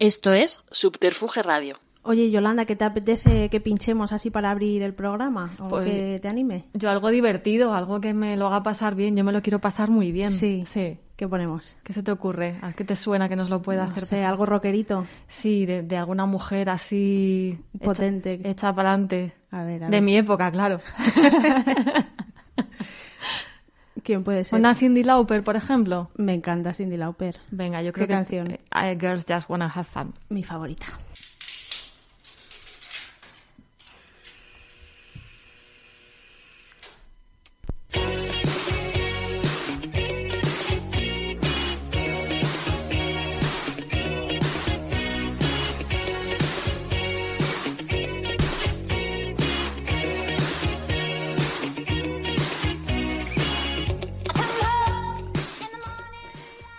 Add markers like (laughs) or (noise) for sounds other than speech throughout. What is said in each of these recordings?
Esto es Subterfuge Radio. Oye, Yolanda, ¿qué te apetece que pinchemos así para abrir el programa? ¿O pues que te anime? Yo algo divertido, algo que me lo haga pasar bien. Yo me lo quiero pasar muy bien. Sí. Sí. ¿Qué ponemos? ¿Qué se te ocurre? ¿A qué te suena que nos lo pueda no hacer? Sé, algo roquerito. Sí, de, alguna mujer así. Potente. Hecha, para adelante. A ver, a ver. De mi época, claro. (laughs) ¿Quién puede ser? Una Cindy Lauper, por ejemplo. Me encanta Cindy Lauper. Venga, yo creo ¿Qué que canción? Girls Just Wanna Have Fun. Mi favorita.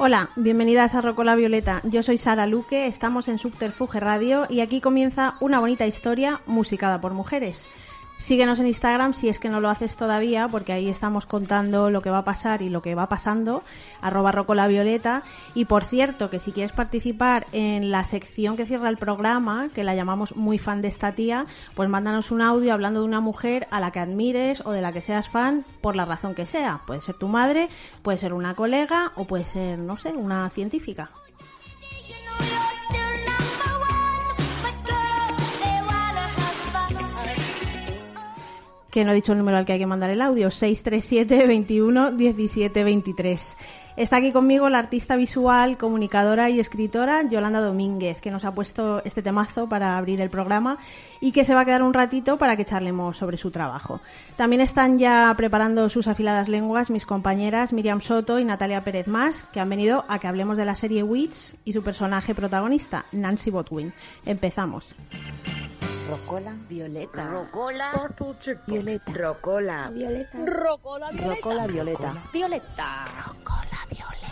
Hola, bienvenidas a Rocola Violeta. Yo soy Sara Luque, estamos en Subterfuge Radio y aquí comienza una bonita historia musicada por mujeres. Síguenos en Instagram si es que no lo haces todavía, porque ahí estamos contando lo que va a pasar y lo que va pasando, arroba rocolavioleta. Y por cierto, que si quieres participar en la sección que cierra el programa, que la llamamos muy fan de esta tía, pues mándanos un audio hablando de una mujer a la que admires o de la que seas fan, por la razón que sea. Puede ser tu madre, puede ser una colega o puede ser, no sé, una científica. que no he dicho el número al que hay que mandar el audio, 637 21 17 23. Está aquí conmigo la artista visual, comunicadora y escritora Yolanda Domínguez, que nos ha puesto este temazo para abrir el programa y que se va a quedar un ratito para que charlemos sobre su trabajo. También están ya preparando sus afiladas lenguas mis compañeras Miriam Soto y Natalia Pérez Más, que han venido a que hablemos de la serie Wits y su personaje protagonista, Nancy Botwin. Empezamos. Rocola. Violeta. Rocola. Violeta. Rocola. Violeta. Rocola Violeta. Rocola Violeta. Violeta. Rocola Violeta.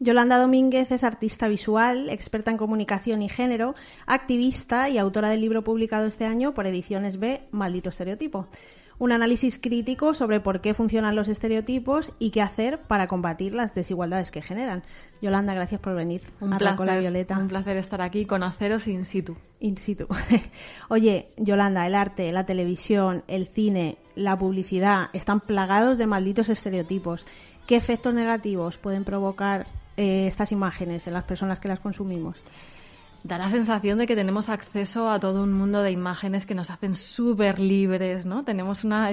Yolanda Domínguez es artista visual, experta en comunicación y género, activista y autora del libro publicado este año por Ediciones B, Maldito Estereotipo un análisis crítico sobre por qué funcionan los estereotipos y qué hacer para combatir las desigualdades que generan. Yolanda, gracias por venir. Un a placer, la Violeta. Un placer estar aquí con conoceros in situ. In situ. (laughs) Oye, Yolanda, el arte, la televisión, el cine, la publicidad están plagados de malditos estereotipos. ¿Qué efectos negativos pueden provocar eh, estas imágenes en las personas que las consumimos? da la sensación de que tenemos acceso a todo un mundo de imágenes que nos hacen súper libres, ¿no? Tenemos una,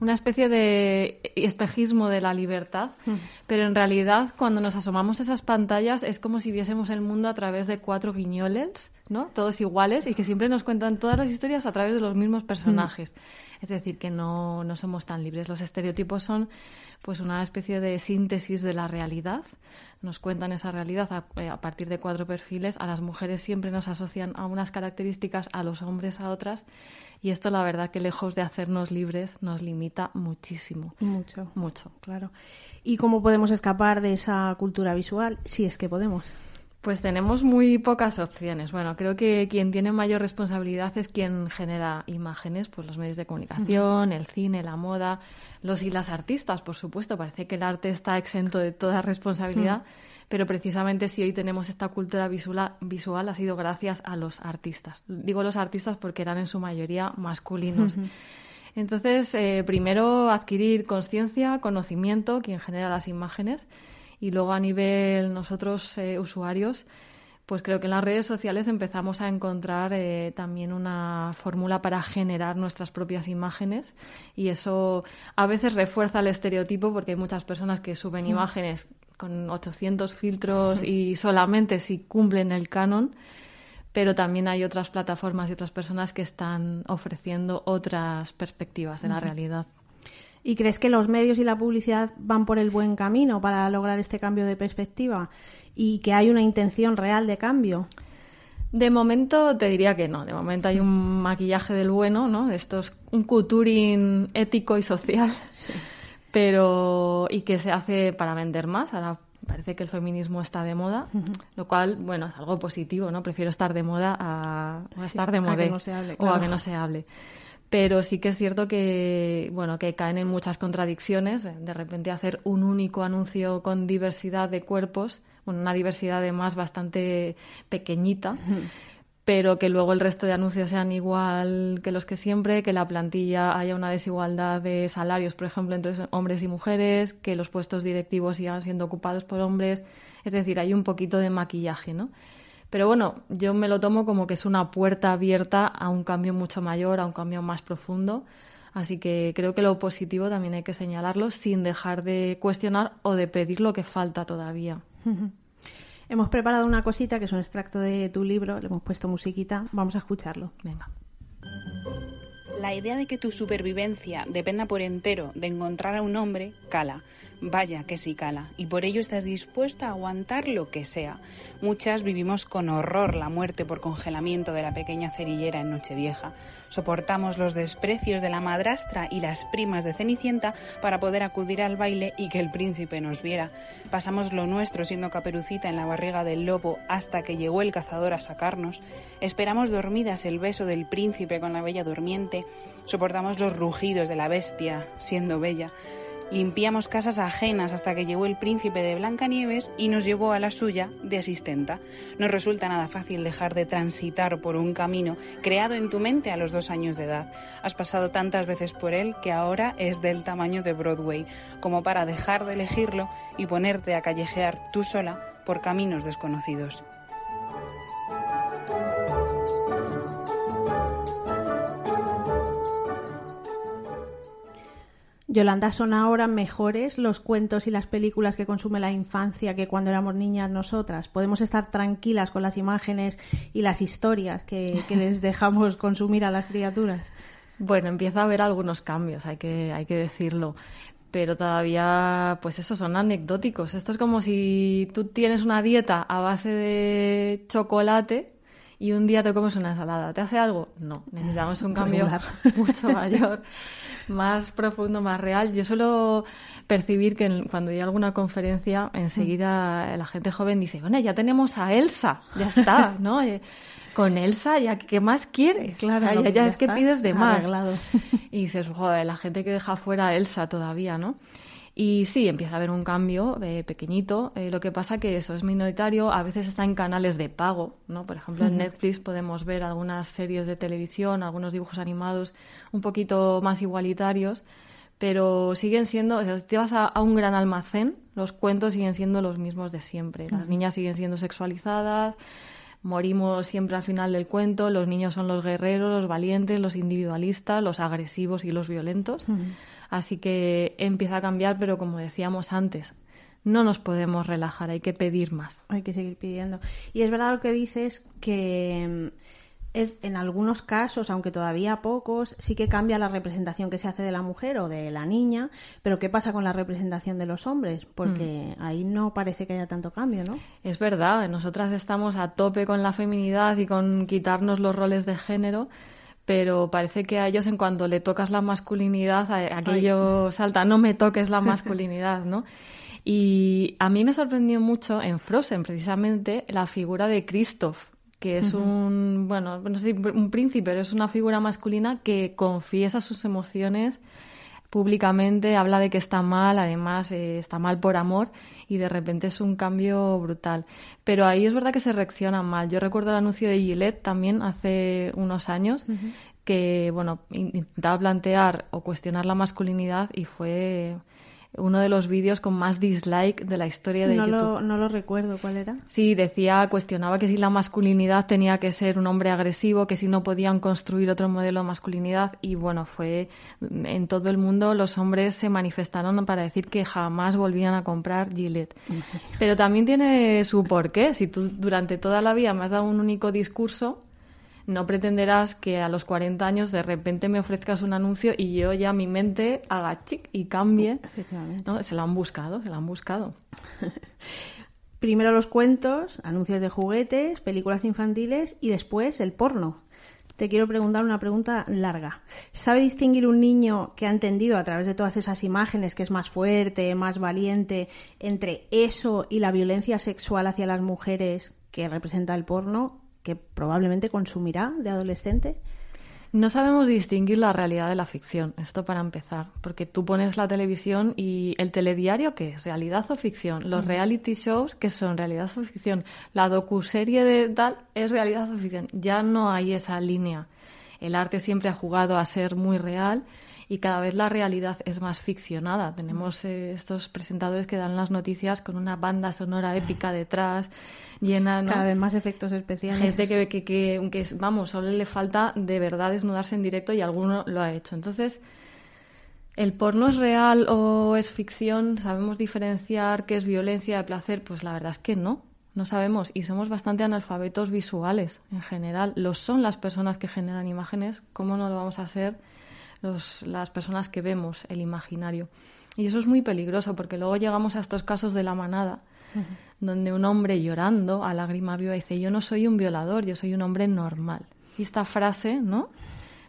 una especie de espejismo de la libertad, mm. pero en realidad cuando nos asomamos a esas pantallas es como si viésemos el mundo a través de cuatro guiñoles ¿no? Todos iguales y que siempre nos cuentan todas las historias a través de los mismos mm. personajes. Es decir, que no, no, somos tan libres. Los estereotipos son pues una especie de síntesis de la realidad. Nos cuentan esa realidad eh, a, partir de cuatro perfiles. A las mujeres siempre nos asocian a unas características, a los hombres a otras. Y esto, la verdad, que lejos de hacernos libres, nos limita muchísimo. Mucho. Mucho. Claro. ¿Y cómo podemos escapar de esa cultura visual? Si es que podemos. Pues tenemos muy pocas opciones. Bueno, creo que quien tiene mayor responsabilidad es quien genera imágenes, pues los medios de comunicación, el cine, la moda, los y las artistas, por supuesto. Parece que el arte está exento de toda responsabilidad, mm. pero precisamente si hoy tenemos esta cultura visual, visual ha sido gracias a los artistas. Digo los artistas porque eran en su mayoría masculinos. Entonces, eh, primero adquirir conciencia, conocimiento, quien genera las imágenes y luego a nivel nosotros eh, usuarios, pues creo que en las redes sociales empezamos a encontrar eh, también una fórmula para generar nuestras propias imágenes y eso a veces refuerza el estereotipo porque hay muchas personas que suben imágenes con 800 filtros y solamente si cumplen el canon, pero también hay otras plataformas y otras personas que están ofreciendo otras perspectivas de la realidad. ¿Y crees que los medios y la publicidad van por el buen camino para lograr este cambio de perspectiva y que hay una intención real de cambio? De momento te diría que no. De momento hay un mm. maquillaje del bueno, ¿no? Esto es un culturing ético y social. Pero, y que se hace para vender más. Ahora parece que el feminismo está de moda, lo cual, bueno, es algo positivo, ¿no? Prefiero estar de moda a, estar de moda o a que no se hable pero sí que es cierto que bueno que caen en muchas contradicciones eh, de repente hacer un único anuncio con diversidad de cuerpos una diversidad además bastante pequeñita pero que luego el resto de anuncios sean igual que los que siempre, que la plantilla haya una desigualdad de salarios, por ejemplo, entre hombres y mujeres, que los puestos directivos sigan siendo ocupados por hombres, es decir, hay un poquito de maquillaje, ¿no? Pero bueno, yo me lo tomo como que es una puerta abierta a un cambio mucho mayor, a un cambio más profundo. Así que creo que lo positivo también hay que señalarlo sin dejar de cuestionar o de pedir lo que falta todavía. (laughs) hemos preparado una cosita que es un extracto de tu libro, le hemos puesto musiquita, vamos a escucharlo. Venga. La idea de que tu supervivencia dependa por entero de encontrar a un hombre cala Vaya que si cala, y por ello estás dispuesta a aguantar lo que sea. Muchas vivimos con horror la muerte por congelamiento de la pequeña cerillera en Nochevieja. Soportamos los desprecios de la madrastra y las primas de Cenicienta para poder acudir al baile y que el príncipe nos viera. Pasamos lo nuestro siendo caperucita en la barriga del lobo hasta que llegó el cazador a sacarnos. Esperamos dormidas el beso del príncipe con la bella durmiente. Soportamos los rugidos de la bestia siendo bella. Limpiamos casas ajenas hasta que llegó el príncipe de Blancanieves y nos llevó a la suya de asistenta. No resulta nada fácil dejar de transitar por un camino creado en tu mente a los dos años de edad. Has pasado tantas veces por él que ahora es del tamaño de Broadway, como para dejar de elegirlo y ponerte a callejear tú sola por caminos desconocidos. Yolanda, son ahora mejores los cuentos y las películas que consume la infancia que cuando éramos niñas nosotras. Podemos estar tranquilas con las imágenes y las historias que, les (laughs) dejamos consumir a las criaturas. Bueno, empieza a haber algunos cambios, hay que, hay que decirlo pero todavía, pues eso, son anecdóticos. Esto es como si tú tienes una dieta a base de chocolate y un día te comes una ensalada. ¿Te hace algo? No, necesitamos un cambio (laughs) mucho mayor, más profundo, más real. Yo suelo percibir que cuando hay alguna conferencia, enseguida la gente joven dice, bueno, ya tenemos a Elsa, ya está, (laughs) ¿no? Eh, con Elsa, ¿ya qué más quieres? Claro, ya, es que pides de más. Y dices, joder, la gente que deja fuera a Elsa todavía, ¿no? Y sí, empieza a haber un cambio eh, pequeñito. Eh, lo que pasa que eso es minoritario. A veces está en canales de pago, ¿no? Por ejemplo, en Netflix podemos ver algunas series de televisión, algunos dibujos animados un poquito más igualitarios, pero siguen siendo, si te vas a, un gran almacén, los cuentos siguen siendo los mismos de siempre. Las niñas siguen siendo sexualizadas, morimos siempre al final del cuento, los niños son los guerreros, los valientes, los individualistas, los agresivos y los violentos. Así que empieza a cambiar, pero como decíamos antes, no nos podemos relajar, hay que pedir más. Hay que seguir pidiendo. Y es verdad lo que dices que mm, es en algunos casos, aunque todavía pocos, sí que cambia la representación que se hace de la mujer o de la niña, pero ¿qué pasa con la representación de los hombres? Porque mm. ahí no parece que haya tanto cambio, ¿no? Es verdad, nosotras estamos a tope con la feminidad y con quitarnos los roles de género, pero parece que a ellos en cuanto le tocas la masculinidad, aquello salta, no me toques la masculinidad, ¿no? Y a mí me sorprendió mucho en Frozen, precisamente, la figura de Christoph que es un, bueno, no sé, un príncipe, pero es una figura masculina que confiesa sus emociones públicamente, habla de que está mal, además eh, está mal por amor y de repente es un cambio brutal. Pero ahí es verdad que se reacciona mal. Yo recuerdo el anuncio de Gillette también hace unos años. que bueno, intentaba plantear o cuestionar la masculinidad y fue uno de los vídeos con más dislike de la historia de no Lo, no lo recuerdo, ¿cuál era? Sí, decía, cuestionaba que si la masculinidad tenía que ser un hombre agresivo, que si no podían construir otro modelo de masculinidad y bueno, fue en todo el mundo los hombres se manifestaron para decir que jamás volvían a comprar Gillette. Pero también tiene su porqué, si tú durante toda la vida me has dado un único discurso no pretenderás que a los 40 años de repente me ofrezcas un anuncio y yo ya mi mente haga chic y cambie. ¿no? Se lo han buscado, se lo han buscado. (laughs) Primero los cuentos, anuncios de juguetes, películas infantiles y después el porno. Te quiero preguntar una pregunta larga. ¿Sabe distinguir un niño que ha entendido a través de todas esas imágenes que es más fuerte, más valiente, entre eso y la violencia sexual hacia las mujeres que representa el porno? que probablemente consumirá de adolescente? No sabemos distinguir la realidad de la ficción, esto para empezar, porque tú pones la televisión y el telediario, ¿qué es? ¿Realidad o ficción? Los reality shows, ¿qué son? ¿Realidad o ficción? La docuserie de tal, ¿es realidad o ficción? Ya no hay esa línea. El arte siempre ha jugado a ser muy real y cada vez la realidad es más ficcionada. Tenemos mm. eh, estos presentadores que dan las noticias con una banda sonora épica detrás, llenan... Cada vez más efectos especiales. Gente que, que, que, vamos, solo le falta de verdad desnudarse en directo y alguno lo ha hecho. Entonces... ¿El porno es real o es ficción? ¿Sabemos diferenciar qué es violencia de placer? Pues la verdad es que no, no sabemos. Y somos bastante analfabetos visuales en general. Lo son las personas que generan imágenes, ¿cómo no lo vamos a hacer...? las personas que vemos el imaginario. Y eso es muy peligroso porque luego llegamos a estos casos de la manada, donde un hombre llorando a lágrima viva dice, yo no soy un violador, yo soy un hombre normal. Y esta frase, ¿no?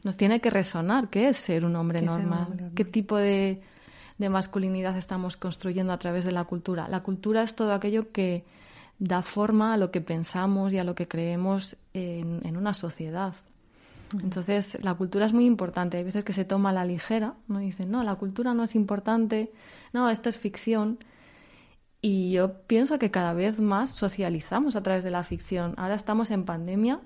Nos tiene que resonar, ¿qué es ser un hombre, normal? ¿Qué tipo de, masculinidad estamos construyendo a través de la cultura? La cultura es todo aquello que da forma a lo que pensamos y a lo que creemos en una sociedad. Entonces, la cultura es muy importante. Hay veces que se toma la ligera, no dicen, no, la cultura no es importante, no, esto es ficción. Y yo pienso que cada vez más socializamos a través de la ficción. Ahora estamos en pandemia,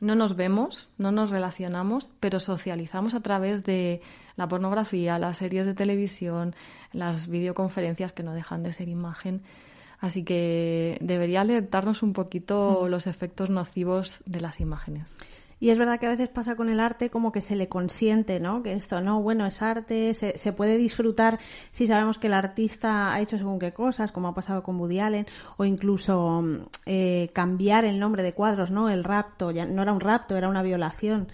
no nos vemos, no nos relacionamos, pero socializamos a través de la pornografía, las series de televisión, las videoconferencias que no dejan de ser imagen. Así que debería alertarnos un poquito los efectos nocivos de las imágenes. Y es verdad que a veces pasa con el arte como que se le consiente, ¿no? Que esto, no, bueno, es arte, se, puede disfrutar si sabemos que el artista ha hecho según qué cosas, como ha pasado con Woody Allen, o incluso mm, eh, cambiar el nombre de cuadros, ¿no? El rapto, ya no era un rapto, era una violación.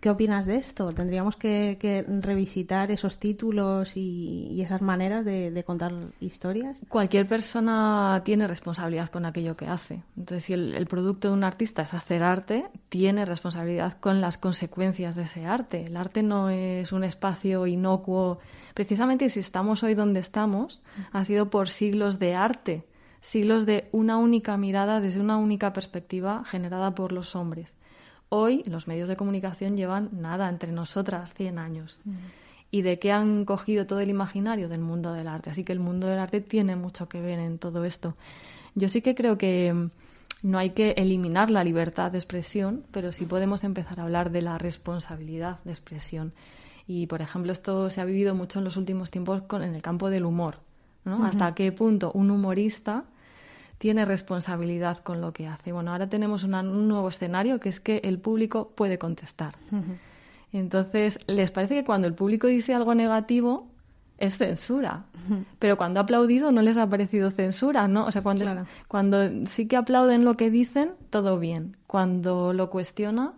¿Qué opinas de esto? ¿Tendríamos que, revisitar esos títulos y, esas maneras de, contar historias? Cualquier persona tiene responsabilidad con aquello que hace. Entonces, si el, producto de un artista es hacer arte, tiene responsabilidad con las consecuencias de ese arte. El arte no es un espacio inocuo. Precisamente si estamos hoy donde estamos, ha sido por siglos de arte siglos de una única mirada desde una única perspectiva generada por los hombres. Hoy los medios de comunicación llevan nada entre nosotras 100 años. Mm. ¿Y de qué han cogido todo el imaginario del mundo del arte? Así que el mundo del arte tiene mucho que ver en todo esto. Yo sí que creo que mm, no hay que eliminar la libertad de expresión, pero sí podemos empezar a hablar de la responsabilidad de expresión. Y, por ejemplo, esto se ha vivido mucho en los últimos tiempos con, en el campo del humor. ¿Hasta qué punto un humorista tiene responsabilidad con lo que hace. Bueno, ahora tenemos un nuevo escenario que es que el público puede contestar. Entonces, les parece que cuando el público dice algo negativo es censura, pero cuando ha aplaudido no les ha parecido censura, ¿no? O sea, cuando, cuando sí que aplauden lo que dicen, todo bien. Cuando lo cuestiona,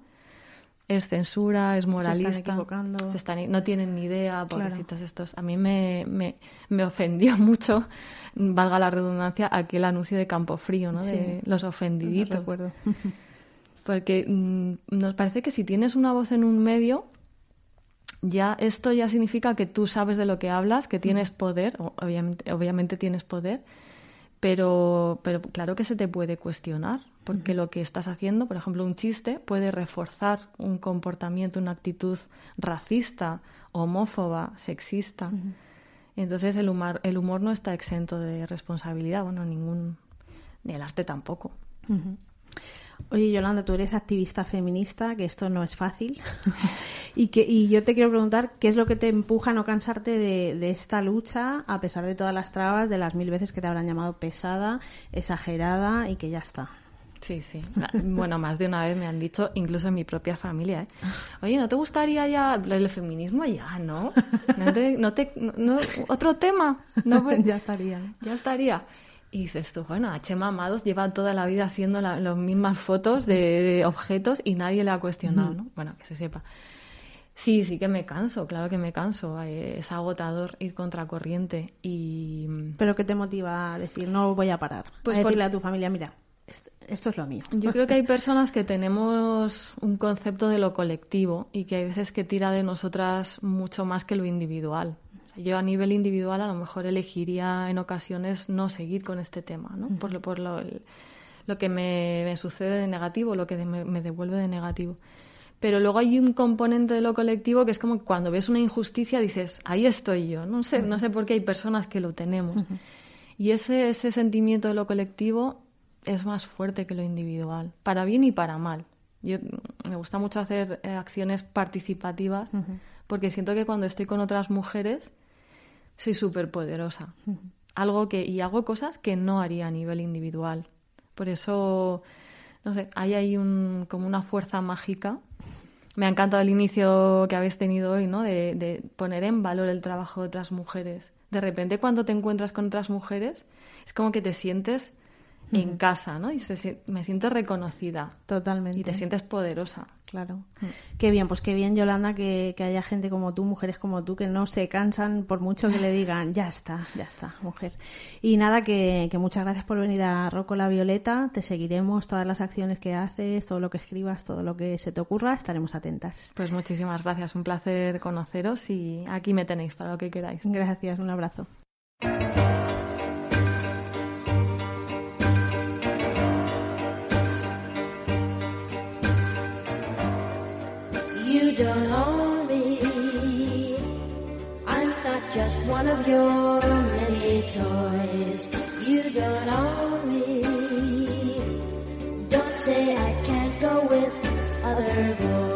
es censura, es moralista. Se están no tienen ni idea, pobrecitos estos. A mí me, me, ofendió (laughs) mucho, valga la redundancia, aquel anuncio de Campofrío, ¿no? De los ofendiditos. (laughs) Porque mm, nos parece que si tienes una voz en un medio, ya esto ya significa que tú sabes de lo que hablas, que tienes poder, obviamente, obviamente tienes poder, pero, pero claro que se te puede cuestionar porque lo que estás haciendo, por ejemplo, un chiste, puede reforzar un comportamiento, una actitud racista, homófoba, sexista. Entonces el humor, el humor no está exento de responsabilidad, bueno, ningún, ni el arte tampoco. Oye, Yolanda, tú eres activista feminista, que esto no es fácil. (laughs) y, que, y yo te quiero preguntar, ¿qué es lo que te empuja a no cansarte de, esta lucha, a pesar de todas las trabas, de las mil veces que te habrán llamado pesada, exagerada y que ya está? Sí, sí. (laughs) Bueno, más de una vez me han dicho, incluso en mi propia familia, ¿eh? oye, ¿no te gustaría ya el feminismo? Ya, ¿no? No te... No otro tema. (laughs) ya estaría. Ya estaría. Y dices tú, bueno, a Chema Amados lleva toda la vida haciendo las mismas fotos de, objetos y nadie le ha cuestionado, ¿no? Bueno, que se sepa. Sí, sí que me canso, claro que me canso. Eh, es agotador ir contracorriente y... Mm, ¿Pero qué te motiva a decir, no voy a parar? Pues a decirle a tu familia, mira, esto es lo mío. Yo creo que hay (laughs) personas que tenemos un concepto de lo colectivo y que hay veces que tira de nosotras mucho más que lo individual. yo a nivel individual a lo mejor elegiría en ocasiones no seguir con este tema, ¿no? Por lo, por lo, lo que me, sucede de negativo, lo que me, devuelve de negativo. Pero luego hay un componente de lo colectivo que es como cuando ves una injusticia dices, ahí estoy yo. No sé, no sé por qué hay personas que lo tenemos. Y ese, ese sentimiento de lo colectivo es más fuerte que lo individual, para bien y para mal. Yo me gusta mucho hacer eh, acciones participativas porque siento que cuando estoy con otras mujeres soy súper poderosa. Algo que, y hago cosas que no haría a nivel individual. Por eso, no sé, hay ahí un, como una fuerza mágica. Me ha encantado el inicio que habéis tenido hoy, ¿no? De, de poner en valor el trabajo de otras mujeres. De repente cuando te encuentras con otras mujeres, es como que te sientes en casa, ¿no? Y me siento reconocida. Totalmente. Y te sientes poderosa. Claro. Mm. Qué bien, pues qué bien, Yolanda, que, haya gente como tú, mujeres como tú, que no se cansan por mucho que le digan, ya está, ya está, mujer. Y nada, que, que muchas gracias por venir a Rocco la Violeta. Te seguiremos todas las acciones que haces, todo lo que escribas, todo lo que se te ocurra, estaremos atentas. Pues muchísimas gracias, un placer conoceros y aquí me tenéis para lo que queráis. Gracias, un abrazo. one of your many toys you don't own me. Don't say I can't go with other boys.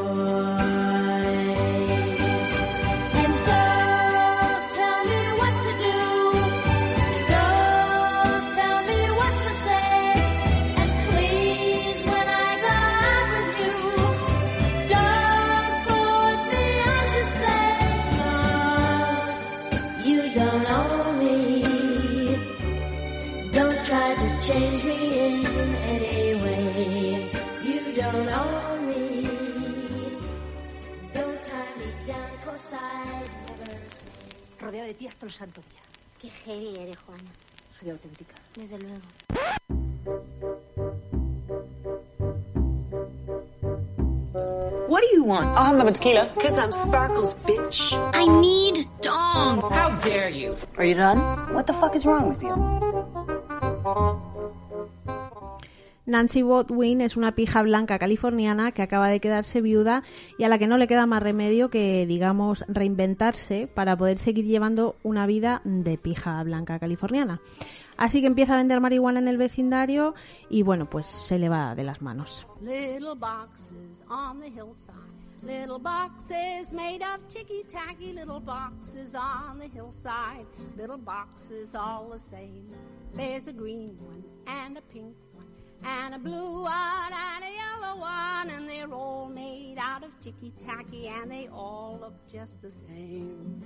santo día. Qué eres, Juana. Soy auténtica. Desde luego. What do you want? I'll have another tequila. Because I'm Sparkles, bitch. I need Dom. How dare you? Are you done? What the fuck is wrong with you? Nancy Botwin es una pija blanca californiana que acaba de quedarse viuda y a la que no le queda más remedio que, digamos, reinventarse para poder seguir llevando una vida de pija blanca californiana. Así que empieza a vender marihuana en el vecindario y bueno, pues se le va de las manos. Little boxes on the hillside. Little boxes made of tacky little boxes on the hillside. Little boxes all the same. There's a green one and a pink and a blue one and a yellow one, and they're all made out of ticky tacky, and they all look just the same.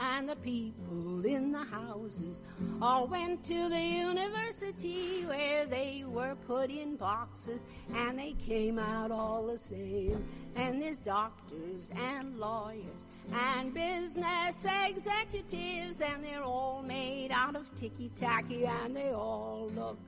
And the people in the houses all went to the university where they were put in boxes and they came out all the same. And there's doctors and lawyers and business executives and they're all made out of ticky tacky and they all look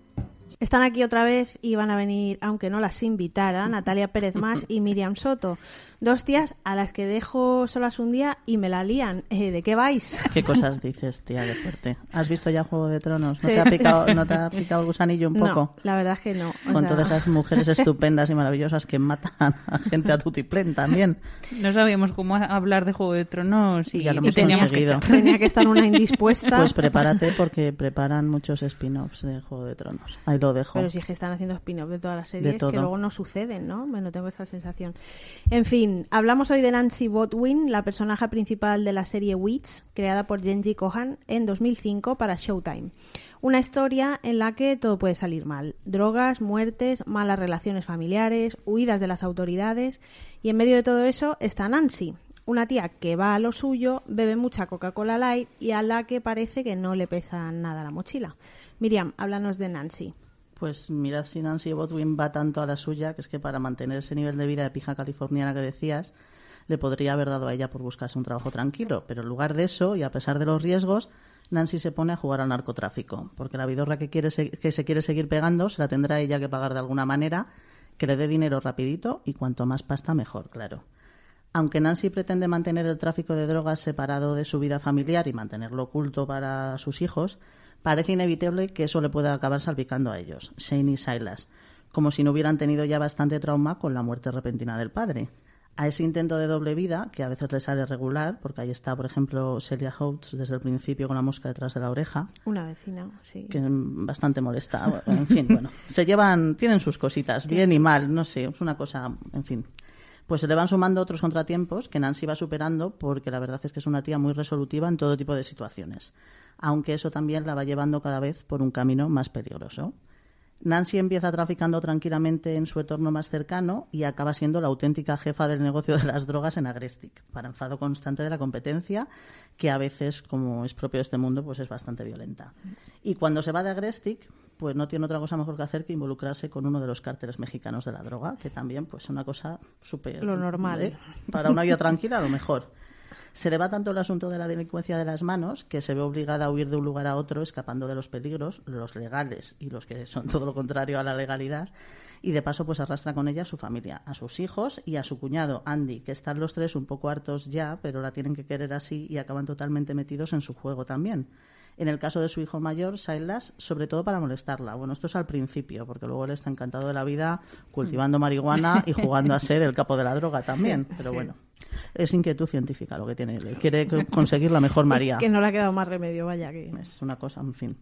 Están aquí otra vez y van a venir, aunque no las invitara, Natalia Pérez Más y (laughs) Miriam Soto. Dos tías a las que dejo solas un día y me la lían. Eh, ¿De qué vais? (laughs) ¿Qué cosas dices, tía, de fuerte? ¿Has visto ya Juego de Tronos? ¿No, te, (laughs) ha picado, el gusanillo un poco? la verdad es que no. Con todas esas mujeres estupendas y maravillosas que matan a gente a tutiplén también. No sabíamos cómo hablar de Juego de Tronos y, ya lo hemos teníamos conseguido. que... Tenía que estar una indispuesta. Pues prepárate porque preparan muchos spin-offs de Juego de Tronos. Pero si es que están haciendo spin-off de todas las series que luego no suceden, ¿no? Bueno, tengo esa sensación. En fin, hablamos hoy de Nancy Botwin, la personaje principal de la serie Witch, creada por Genji Kohan en 2005 para Showtime. Una historia en la que todo puede salir mal. Drogas, muertes, malas relaciones familiares, huidas de las autoridades y en medio de todo eso está Nancy, una tía que va a lo suyo, bebe mucha Coca-Cola Light y a la que parece que no le pesa nada la mochila. Miriam, háblanos de Nancy pues mirad si Nancy Botwin va tanto a la suya, que es que para mantener ese nivel de vida de pija californiana que decías, le podría haber dado a ella por buscarse un trabajo tranquilo. Pero en lugar de eso, y a pesar de los riesgos, Nancy se pone a jugar al narcotráfico, porque la vidorra que, quiere que se quiere seguir pegando se la tendrá ella que pagar de alguna manera, que le dé dinero rapidito y cuanto más pasta mejor, claro. Aunque Nancy pretende mantener el tráfico de drogas separado de su vida familiar y mantenerlo oculto para sus hijos, parece inevitable que eso le pueda acabar salpicando a ellos, Shane y Silas, como si no hubieran tenido ya bastante trauma con la muerte repentina del padre. A ese intento de doble vida, que a veces le sale regular, porque ahí está, por ejemplo, Celia Holtz desde el principio con la mosca detrás de la oreja. Una vecina, sí. Que bastante molesta. En fin, bueno, se llevan, tienen sus cositas, bien y mal, no sé, es una cosa, en fin pues se le van sumando otros contratiempos que Nancy va superando porque la verdad es que es una tía muy resolutiva en todo tipo de situaciones, aunque eso también la va llevando cada vez por un camino más peligroso. Nancy empieza traficando tranquilamente en su entorno más cercano y acaba siendo la auténtica jefa del negocio de las drogas en Agrestic, para enfado constante de la competencia, que a veces, como es propio de este mundo, pues es bastante violenta. Y cuando se va de Agrestic, pues no tiene otra cosa mejor que hacer que involucrarse con uno de los cárteles mexicanos de la droga, que también pues es una cosa súper... Lo normal. ¿eh? Para una vida tranquila, a lo mejor. Se le va tanto el asunto de la delincuencia de las manos que se ve obligada a huir de un lugar a otro escapando de los peligros, los legales y los que son todo lo contrario a la legalidad, y de paso pues arrastra con ella a su familia, a sus hijos y a su cuñado Andy, que están los tres un poco hartos ya, pero la tienen que querer así y acaban totalmente metidos en su juego también en el caso de su hijo mayor, Silas, sobre todo para molestarla. Bueno, esto es al principio, porque luego él está encantado de la vida cultivando marihuana y (laughs) jugando a ser el capo de la droga también, pero bueno. Es inquietud científica lo que tiene. Él. Quiere conseguir la mejor María. Que no le ha quedado más remedio, vaya que. Es una cosa, en fin.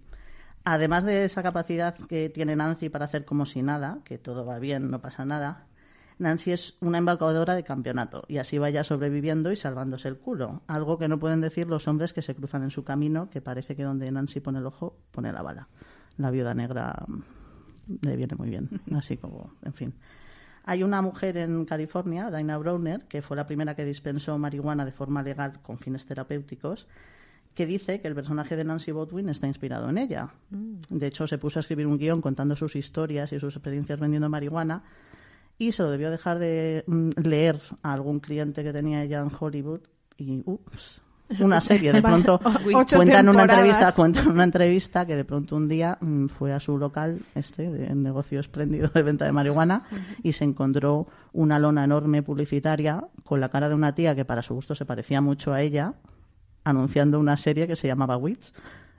Además de esa capacidad que tiene Nancy para hacer como si nada, que todo va bien, no pasa nada, Nancy es una embaucadora de campeonato y así vaya sobreviviendo y salvándose el culo, algo que no pueden decir los hombres que se cruzan en su camino, que parece que donde Nancy pone el ojo, pone la bala. La viuda negra mm, le viene muy bien, (laughs) así como, en fin. Hay una mujer en California, Dina Browner, que fue la primera que dispensó marihuana de forma legal con fines terapéuticos, que dice que el personaje de Nancy Botwin está inspirado en ella. Mm. De hecho, se puso a escribir un guión contando sus historias y sus experiencias vendiendo marihuana y se lo debió dejar de mm, leer a algún cliente que tenía ella en Hollywood y ups, una serie. De (laughs) pronto (laughs) cuentan una entrevista, una entrevista que de pronto un día mm, fue a su local, este, de negocio espléndido de venta de marihuana, y se encontró una lona enorme publicitaria con la cara de una tía que para su gusto se parecía mucho a ella, anunciando una serie que se llamaba Wits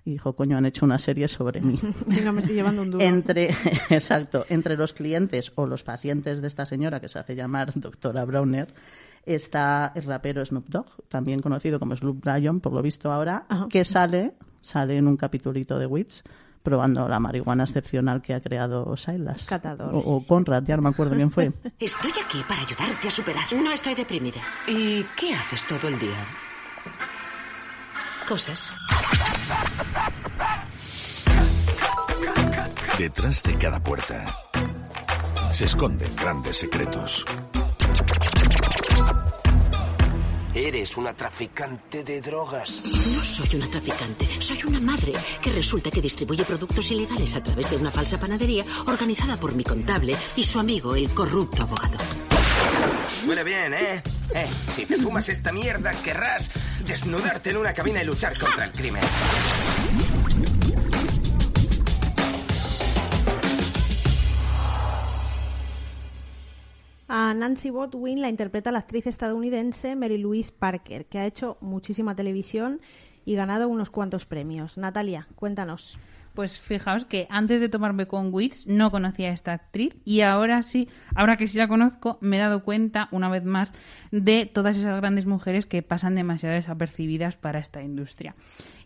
hijo dijo, coño, han hecho una serie sobre mí. (laughs) no me estoy llevando un duro. Entre, (laughs) exacto, entre los clientes o los pacientes de esta señora que se hace llamar (laughs) doctora Browner, está el rapero Snoop Dogg, también conocido como Snoop Lion, por lo visto ahora, que sale, sale en un capitulito de Wits probando la marihuana excepcional que ha creado Silas. Catador. O, o, Conrad, ya no me acuerdo quién fue. Estoy aquí para ayudarte a superar. No estoy deprimida. ¿Y qué haces todo el día? cosas. Detrás de cada puerta se esconden grandes secretos. Eres una traficante de drogas. No soy una traficante, soy una madre que resulta que distribuye productos ilegales a través de una falsa panadería organizada por mi contable y su amigo, el corrupto abogado. Huele bien, ¿eh? ¿eh? si te fumas esta mierda, querrás desnudarte en una cabina y luchar contra el crimen. A Nancy Botwin la interpreta la actriz estadounidense Mary Louise Parker, que ha hecho muchísima televisión y ganado unos cuantos premios. Natalia, cuéntanos. Pues fijaos que antes de tomarme con Wits no conocía a esta actriz y ahora sí, ahora que sí la conozco, me he dado cuenta una vez más de todas esas grandes mujeres que pasan demasiado desapercibidas para esta industria.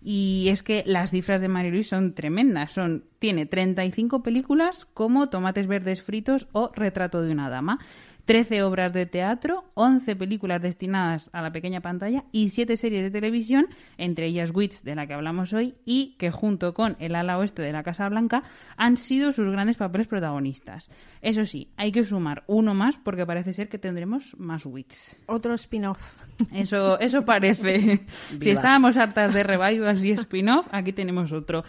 Y es que las cifras de Marie Louise son tremendas. Son, tiene 35 películas como Tomates Verdes Fritos o Retrato de una Dama. 13 obras de teatro, 11 películas destinadas a la pequeña pantalla y 7 series de televisión, entre ellas Wits, de la que hablamos hoy, y que junto con El ala oeste de la Casa Blanca han sido sus grandes papeles protagonistas. Eso sí, hay que sumar uno más porque parece ser que tendremos más Wits. Otro spin-off. (laughs) Eso, eso parece. si estábamos hartas de revivals y spin-off, aquí tenemos otro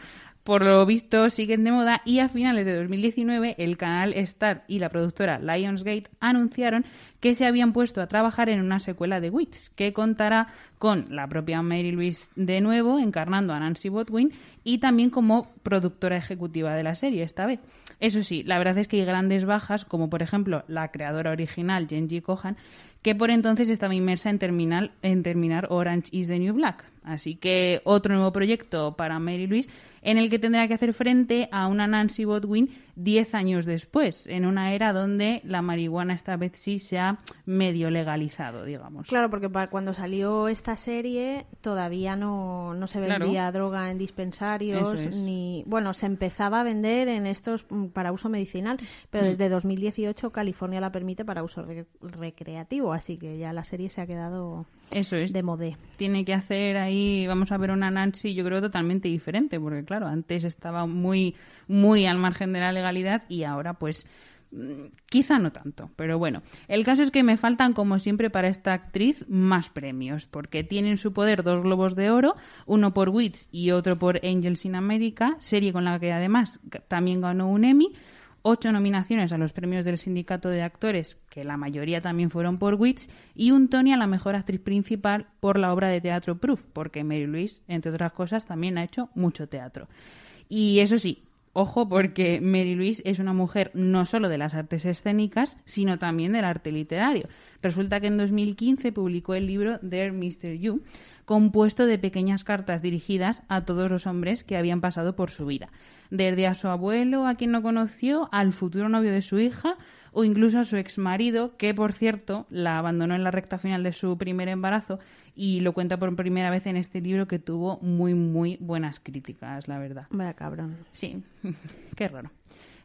por lo visto siguen de moda y a finales de 2019 el canal Star y la productora Lionsgate anunciaron que se habían puesto a trabajar en una secuela de Wits, que contará con la propia Mary Louise de nuevo, encarnando a Nancy Botwin, y también como productora ejecutiva de la serie esta vez. Eso sí, la verdad es que hay grandes bajas, como por ejemplo la creadora original, Jenji Cohan, que por entonces estaba inmersa en, terminal, en terminar Orange is the New Black. Así que otro nuevo proyecto para Mary Louise en el que tendrá que hacer frente a una Nancy Botwin 10 años después, en una era donde la marihuana esta vez sí se ha medio legalizado, digamos. Claro, porque cuando salió esta serie todavía no, no se vendía droga en dispensarios, ni bueno, se empezaba a vender en estos mm, para uso medicinal, pero mm. desde 2018 California la permite para uso recreativo, así que ya la serie se ha quedado Eso es. de modé. Tiene que hacer ahí, vamos a ver una Nancy, yo creo totalmente diferente, porque claro, antes estaba muy, muy al margen de la legalidad y ahora pues mm, quizá no tanto, pero bueno. El caso es que me faltan, como siempre, para esta actriz más premios, porque tiene en su poder dos globos de oro, uno por Wits y otro por Angels in America, serie con la que además también ganó un Emmy, ocho nominaciones a los premios del Sindicato de Actores, que la mayoría también fueron por Wits, y un Tony a la mejor actriz principal por la obra de teatro Proof, porque Mary Louise, entre otras cosas, también ha hecho mucho teatro. Y eso sí, Ojo porque Mary Louise es una mujer no solo de las artes escénicas, sino también del arte literario. Resulta que en 2015 publicó el libro Dear Mr. You, compuesto de pequeñas cartas dirigidas a todos los hombres que habían pasado por su vida, desde a su abuelo, a quien no conoció, al futuro novio de su hija o incluso a su ex marido, que por cierto la abandonó en la recta final de su primer embarazo y lo cuenta por primera vez en este libro que tuvo muy, muy buenas críticas, la verdad. Vaya cabrón. Sí, (laughs) qué raro.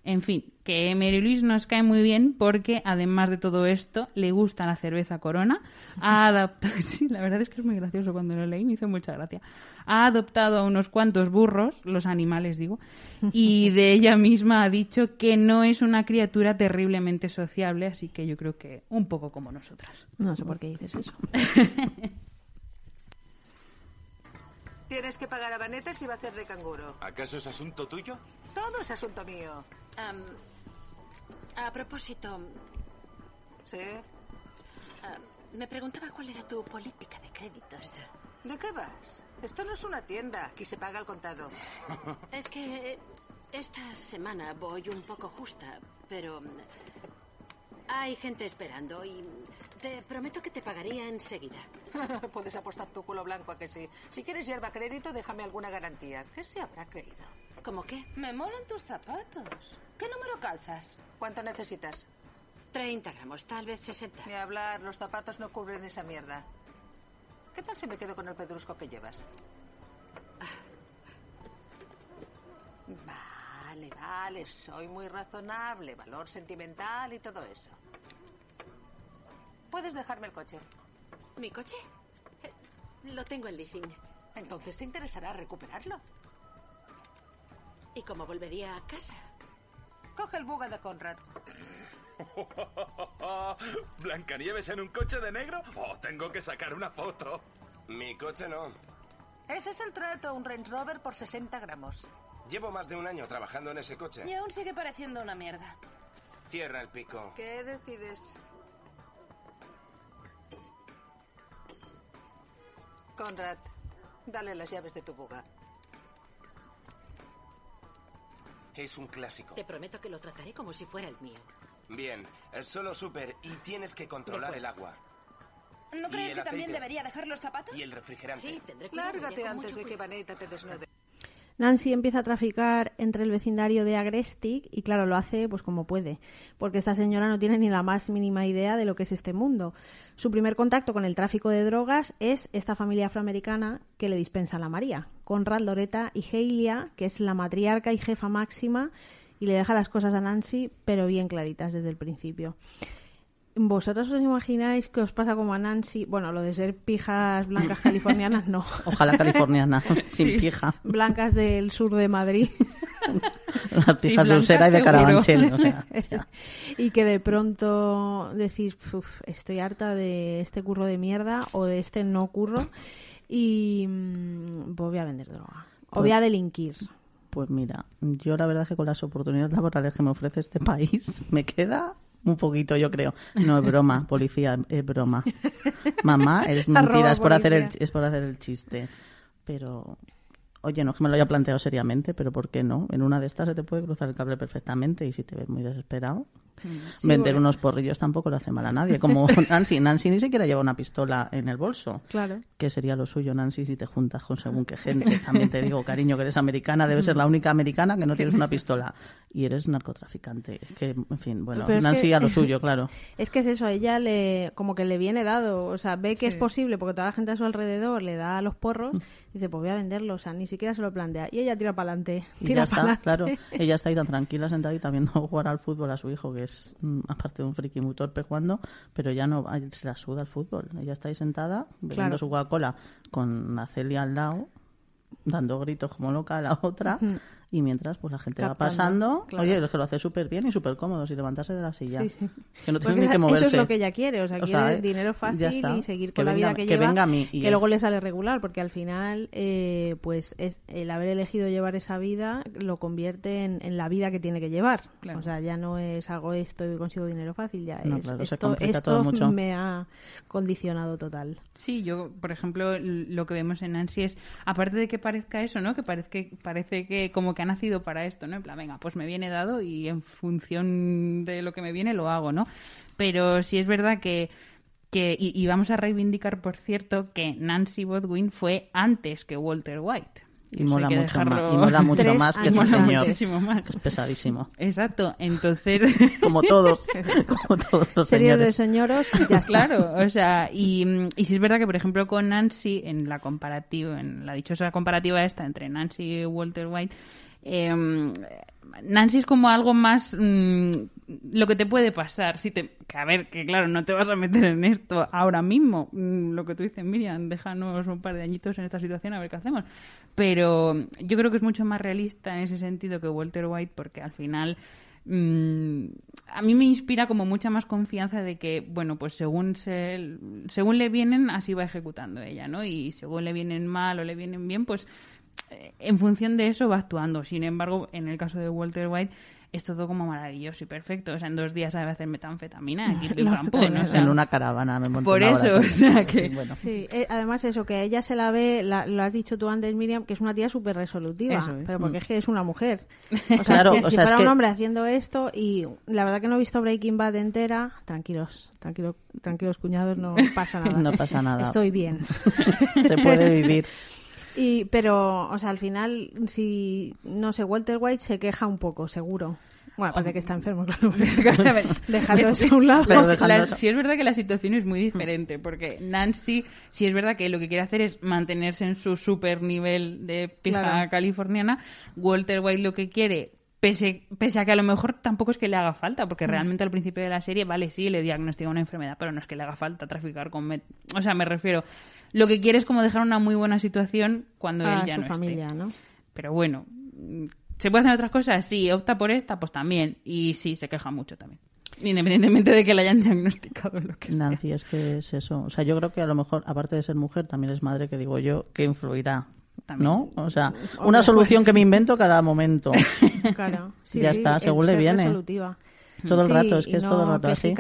En fin, que Mary Louise nos cae muy bien porque además de todo esto le gusta la cerveza Corona. Ha adaptado, (laughs) sí, la verdad es que es muy gracioso cuando lo leí, me hizo mucha gracia. Ha adoptado a unos cuantos burros, los animales digo, y de ella misma ha dicho que no es una criatura terriblemente sociable, así que yo creo que un poco como nosotras. No sé por qué dices eso. (laughs) Tienes que pagar a Vanetta si va a hacer de canguro. ¿Acaso es asunto tuyo? Todo es asunto mío. a propósito. ¿Sí? me preguntaba cuál era tu política de créditos. ¿De qué vas? Esto no es una tienda. Aquí se paga al contado. es que esta semana voy un poco justa, pero hay gente esperando y te prometo que te pagaría enseguida. (laughs) Puedes apostar tu culo blanco a que sí. Si quieres hierba crédito, déjame alguna garantía. ¿Qué se habrá creído? ¿Cómo qué? Me molan tus zapatos. ¿Qué número calzas? ¿Cuánto necesitas? 30 gramos, tal vez 60. Ni hablar, los zapatos no cubren esa mierda. ¿Qué tal si me quedo con el pedrusco que llevas? soy muy razonable, valor sentimental y todo eso. Puedes dejarme el coche. ¿Mi coche? Eh, lo tengo en leasing. Entonces te interesará recuperarlo. ¿Y cómo volvería a casa? Coge el buga de Conrad. (laughs) ¿Blancanieves en un coche de negro? Oh, tengo que sacar una foto. Mi coche no. Ese es el trato, un Range Rover por 60 gramos. Llevo más de un año trabajando en ese coche. Y aún sigue pareciendo una mierda. Cierra el pico. ¿Qué decides? Conrad, dale las llaves de tu buga. Es un clásico. Te prometo que lo trataré como si fuera el mío. Bien, el solo súper y tienes que controlar el agua. ¿No crees que también debería dejar los zapatos? Y el refrigerante. Sí, tendré que Lárgate antes de que Vanetta te desnude. Nancy empieza a traficar entre el vecindario de Agrestic y claro, lo hace pues como puede, porque esta señora no tiene ni la más mínima idea de lo que es este mundo. Su primer contacto con el tráfico de drogas es esta familia afroamericana que le dispensa a la María, Conrad, Loretta y Heilia, que es la matriarca y jefa máxima y le deja las cosas a Nancy, pero bien claritas desde el principio. ¿Vosotros os imagináis que os pasa como a Nancy? Bueno, lo de ser pijas blancas (laughs) californianas, no. Ojalá californiana (laughs) sin pija. Blancas del sur de Madrid. (laughs) Las pijas de Usera y de Carabanchel. O sea, y que de pronto decís, estoy harta de este curro de mierda o de este no curro y mm, voy a vender droga. o voy a pues delinquir. Pues mira, yo la verdad es que con las oportunidades laborales que me ofrece este país me queda un poquito, yo creo. No es broma, policía, es broma. Mamá, es (laughs) mentira, es por, hacer el, es por hacer el chiste. Pero, oye, no es que me lo haya planteado seriamente, pero ¿por qué no? En una de estas se te puede cruzar el cable perfectamente y si te ves muy desesperado, Vender unos porrillos tampoco lo hace mal a nadie, como (laughs) Nancy. Nancy ni siquiera lleva una pistola en el bolso. Claro. Que sería lo suyo, Nancy, si te juntas con según qué gente. También te digo, cariño, que eres americana, debes ser la única americana que no tienes una pistola. Y eres narcotraficante. que, en fin, bueno, Nancy a lo (laughs) suyo, claro. Es que es eso, a ella le, como que le viene dado. O sea, ve que es posible porque toda la gente a su alrededor le da los porros. Y dice, pues voy a venderlo. O sea, ni siquiera se lo plantea. Y ella tira para adelante. Tira para Claro, (laughs) ella está ahí tan tranquila, sentadita, viendo jugar al fútbol a su hijo, que es, mm, aparte de un friki muy torpe jugando, pero ya no se la suda el fútbol. Ella está ahí sentada, bebiendo su Coca-Cola con la al lado, dando gritos como loca a la otra y mientras pues la gente va pasando, oye, es que lo hace súper bien y súper cómodo, y levantarse de la silla. Que no pues tiene que moverse. Eso es lo que ella quiere, o sea, quiere eh, dinero fácil y seguir con la vida que, lleva, que luego le sale regular, porque al final, eh, pues es, el haber elegido llevar esa vida lo convierte en, la vida que tiene que llevar. O sea, ya no es hago esto y consigo dinero fácil, ya es esto, esto me ha condicionado total. Sí, yo, por ejemplo, lo que vemos en Nancy es, aparte de que parezca eso, ¿no? Que parece que, parece que como que nacido para esto, ¿no? En plan, venga, pues me viene dado y en función de lo que me viene lo hago, ¿no? Pero sí es verdad que que, y, vamos a reivindicar, por cierto, que Nancy Bodwin fue antes que Walter White. Y mola, mucho más, y mola mucho más que ese señor. Es pesadísimo. Exacto, entonces... (laughs) Como todos, (laughs) como todos los Serio señores. de señoros, ya Claro, o sea, y, y si es verdad que, por ejemplo, con Nancy, en la comparativa, en la dichosa comparativa esta entre Nancy y Walter White, Em, Nancy es como algo más mm, lo que te puede pasar. Si te, que a ver, que claro, no te vas a meter en esto ahora mismo. Mm, lo que tú dices, Miriam, déjanos un par de añitos en esta situación a ver qué hacemos. Pero yo creo que es mucho más realista en ese sentido que Walter White porque al final mm, a mí me inspira como mucha más confianza de que, bueno, pues según, según le vienen, así va ejecutando ella, ¿no? Y según le vienen mal o le vienen bien, pues en función de eso va actuando. Sin embargo, en el caso de Walter White, es todo como maravilloso y perfecto. O sea, en dos días sabe hacer metanfetamina aquí en (laughs) una caravana. Me por eso, Sí, eh, además eso, que ella se la ve, lo has dicho tú antes, Miriam, que es una tía súper resolutiva. Pero porque mm. es que es una mujer. (laughs) O sea, claro, si, fuera un hombre haciendo esto y la verdad que no he visto Breaking Bad entera, tranquilos, tranquilos, tranquilos cuñados, no pasa (laughs) nada. no pasa nada. Estoy bien. se puede vivir pero, o sea, al final, si, no sé, Walter White se queja un poco, seguro. Bueno, parece que está enfermo, claro. (laughs) a un lado. sí es verdad que la situación es muy diferente, porque Nancy, si es verdad que lo que quiere hacer es mantenerse en su super nivel de pija californiana. Walter White lo que quiere, pese, a que a lo mejor tampoco es que le haga falta, porque mm. realmente al principio de la serie, vale, sí, le diagnostica una enfermedad, pero no es que le haga falta traficar con... o sea, me refiero, lo que quiere es como dejar una muy buena situación cuando él ya no familia, esté. Pero bueno, ¿se puede hacer otras cosas? Sí, opta por esta, pues también. Y sí, se queja mucho también. Independientemente de que la hayan (laughs) diagnosticado lo que Nancy, es que es eso. O sea, yo creo que a lo mejor, aparte de ser mujer, también es madre que digo yo, que influirá. ¿No? O sea, una pues solución que me invento cada momento. (laughs) Claro. ya está, según le viene. Todo el rato, es que es todo el rato así.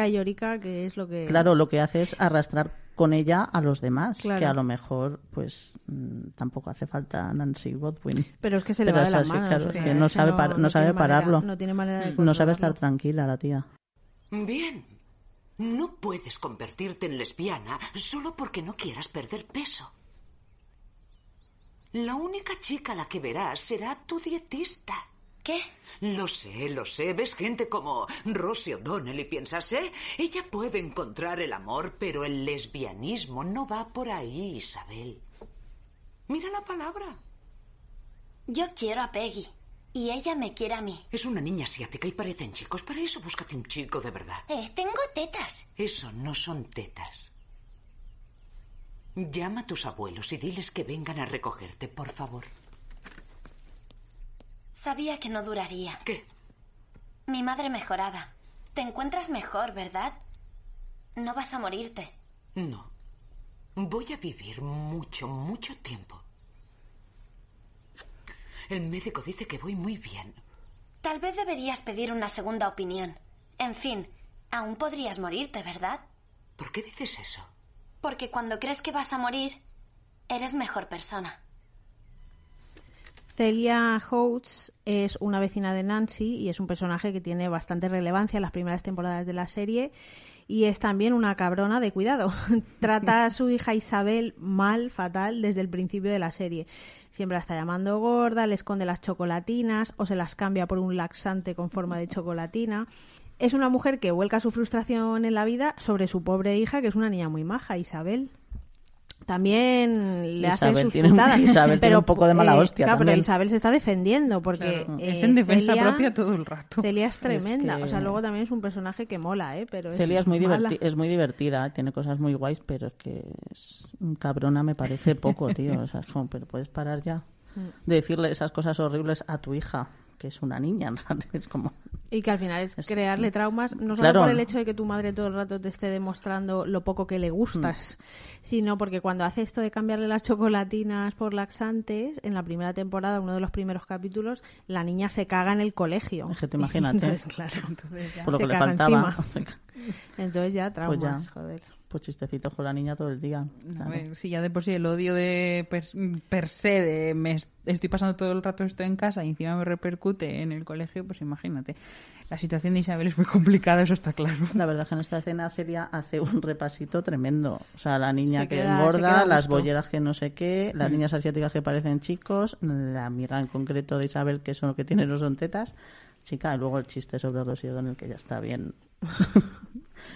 lo que... Claro, lo que hace es arrastrar con ella a los demás, que a lo mejor pues mm, tampoco hace falta Nancy Godwin. Pero es que se le va de que no sabe, no, sabe pararlo. no No sabe estar tranquila la tía. Bien. No puedes convertirte en lesbiana solo porque no quieras perder peso. La única chica a la que verás será tu dietista. ¿Qué? Lo sé, lo sé. Ves gente como Rosie O'Donnell y piensas, ¿eh? Ella puede encontrar el amor, pero el lesbianismo no va por ahí, Isabel. Mira la palabra. Yo quiero a Peggy. Y ella me quiere a mí. Es una niña asiática y parecen chicos. Para eso búscate un chico de verdad. Eh, tengo tetas. Eso no son tetas. Llama a tus abuelos y diles que vengan a recogerte, por favor. Sabía que no duraría. ¿Qué? Mi madre mejorada. Te encuentras mejor, ¿verdad? No vas a morirte. No. Voy a vivir mucho, mucho tiempo. El médico dice que voy muy bien. Tal vez deberías pedir una segunda opinión. En fin, aún podrías morirte, ¿verdad? ¿Por qué dices eso? Porque cuando crees que vas a morir, eres mejor persona. Celia Holtz es una vecina de Nancy y es un personaje que tiene bastante relevancia en las primeras temporadas de la serie y es también una cabrona de cuidado. (laughs) Trata a su hija Isabel mal, fatal, desde el principio de la serie. Siempre la está llamando gorda, le esconde las chocolatinas o se las cambia por un laxante con forma de chocolatina. Es una mujer que vuelca su frustración en la vida sobre su pobre hija, que es una niña muy maja, Isabel también le hacen sus (laughs) Isabel pero, tiene un poco de mala eh, hostia. pero Isabel se está defendiendo porque es en eh, defensa propia todo el rato. Celia es tremenda. O sea, luego también es un personaje que mola, ¿eh? Pero Celia es muy, es muy divertida, tiene cosas muy guays, pero es que es un cabrona me parece poco, tío. O sea, como, pero puedes parar ya mm. de decirle esas cosas horribles a tu hija que es una niña, (laughs) es como... Y que al final es, crearle traumas, no solo por el hecho de que tu madre todo el rato te esté demostrando lo poco que le gustas, mm. sino porque cuando hace esto de cambiarle las chocolatinas por laxantes, en la primera temporada, uno de los primeros capítulos, la niña se caga en el colegio. Es que te (laughs) imaginas entonces, claro, ya por que (laughs) Entonces pues ya traumas, joder pues chistecitos con la niña todo el día. Claro. Ver, si ya de por sí el odio de per, se de me estoy pasando todo el rato Estoy en casa y encima me repercute en el colegio, pues imagínate. La situación de Isabel es muy complicada, eso está claro. La verdad es que en esta escena Celia hace un repasito tremendo. O sea, la niña que engorda, las bolleras que no sé qué, las mm. niñas asiáticas que parecen chicos, la amiga en concreto de Isabel que son lo que tiene no son tetas. Chica, luego el chiste sobre Rocío en el que ya está bien (laughs)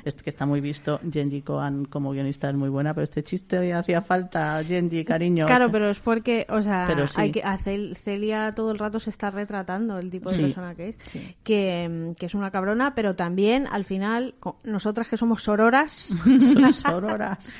es este que está muy visto. Genji Cohen como guionista es muy buena, pero este chiste hacía falta, Genji, cariño. Claro, pero es porque, o sea, hay que, a Celia todo el rato se está retratando el tipo de persona que es, que, es una cabrona, pero también al final, nosotras que somos sororas, (laughs) (laughs) sororas.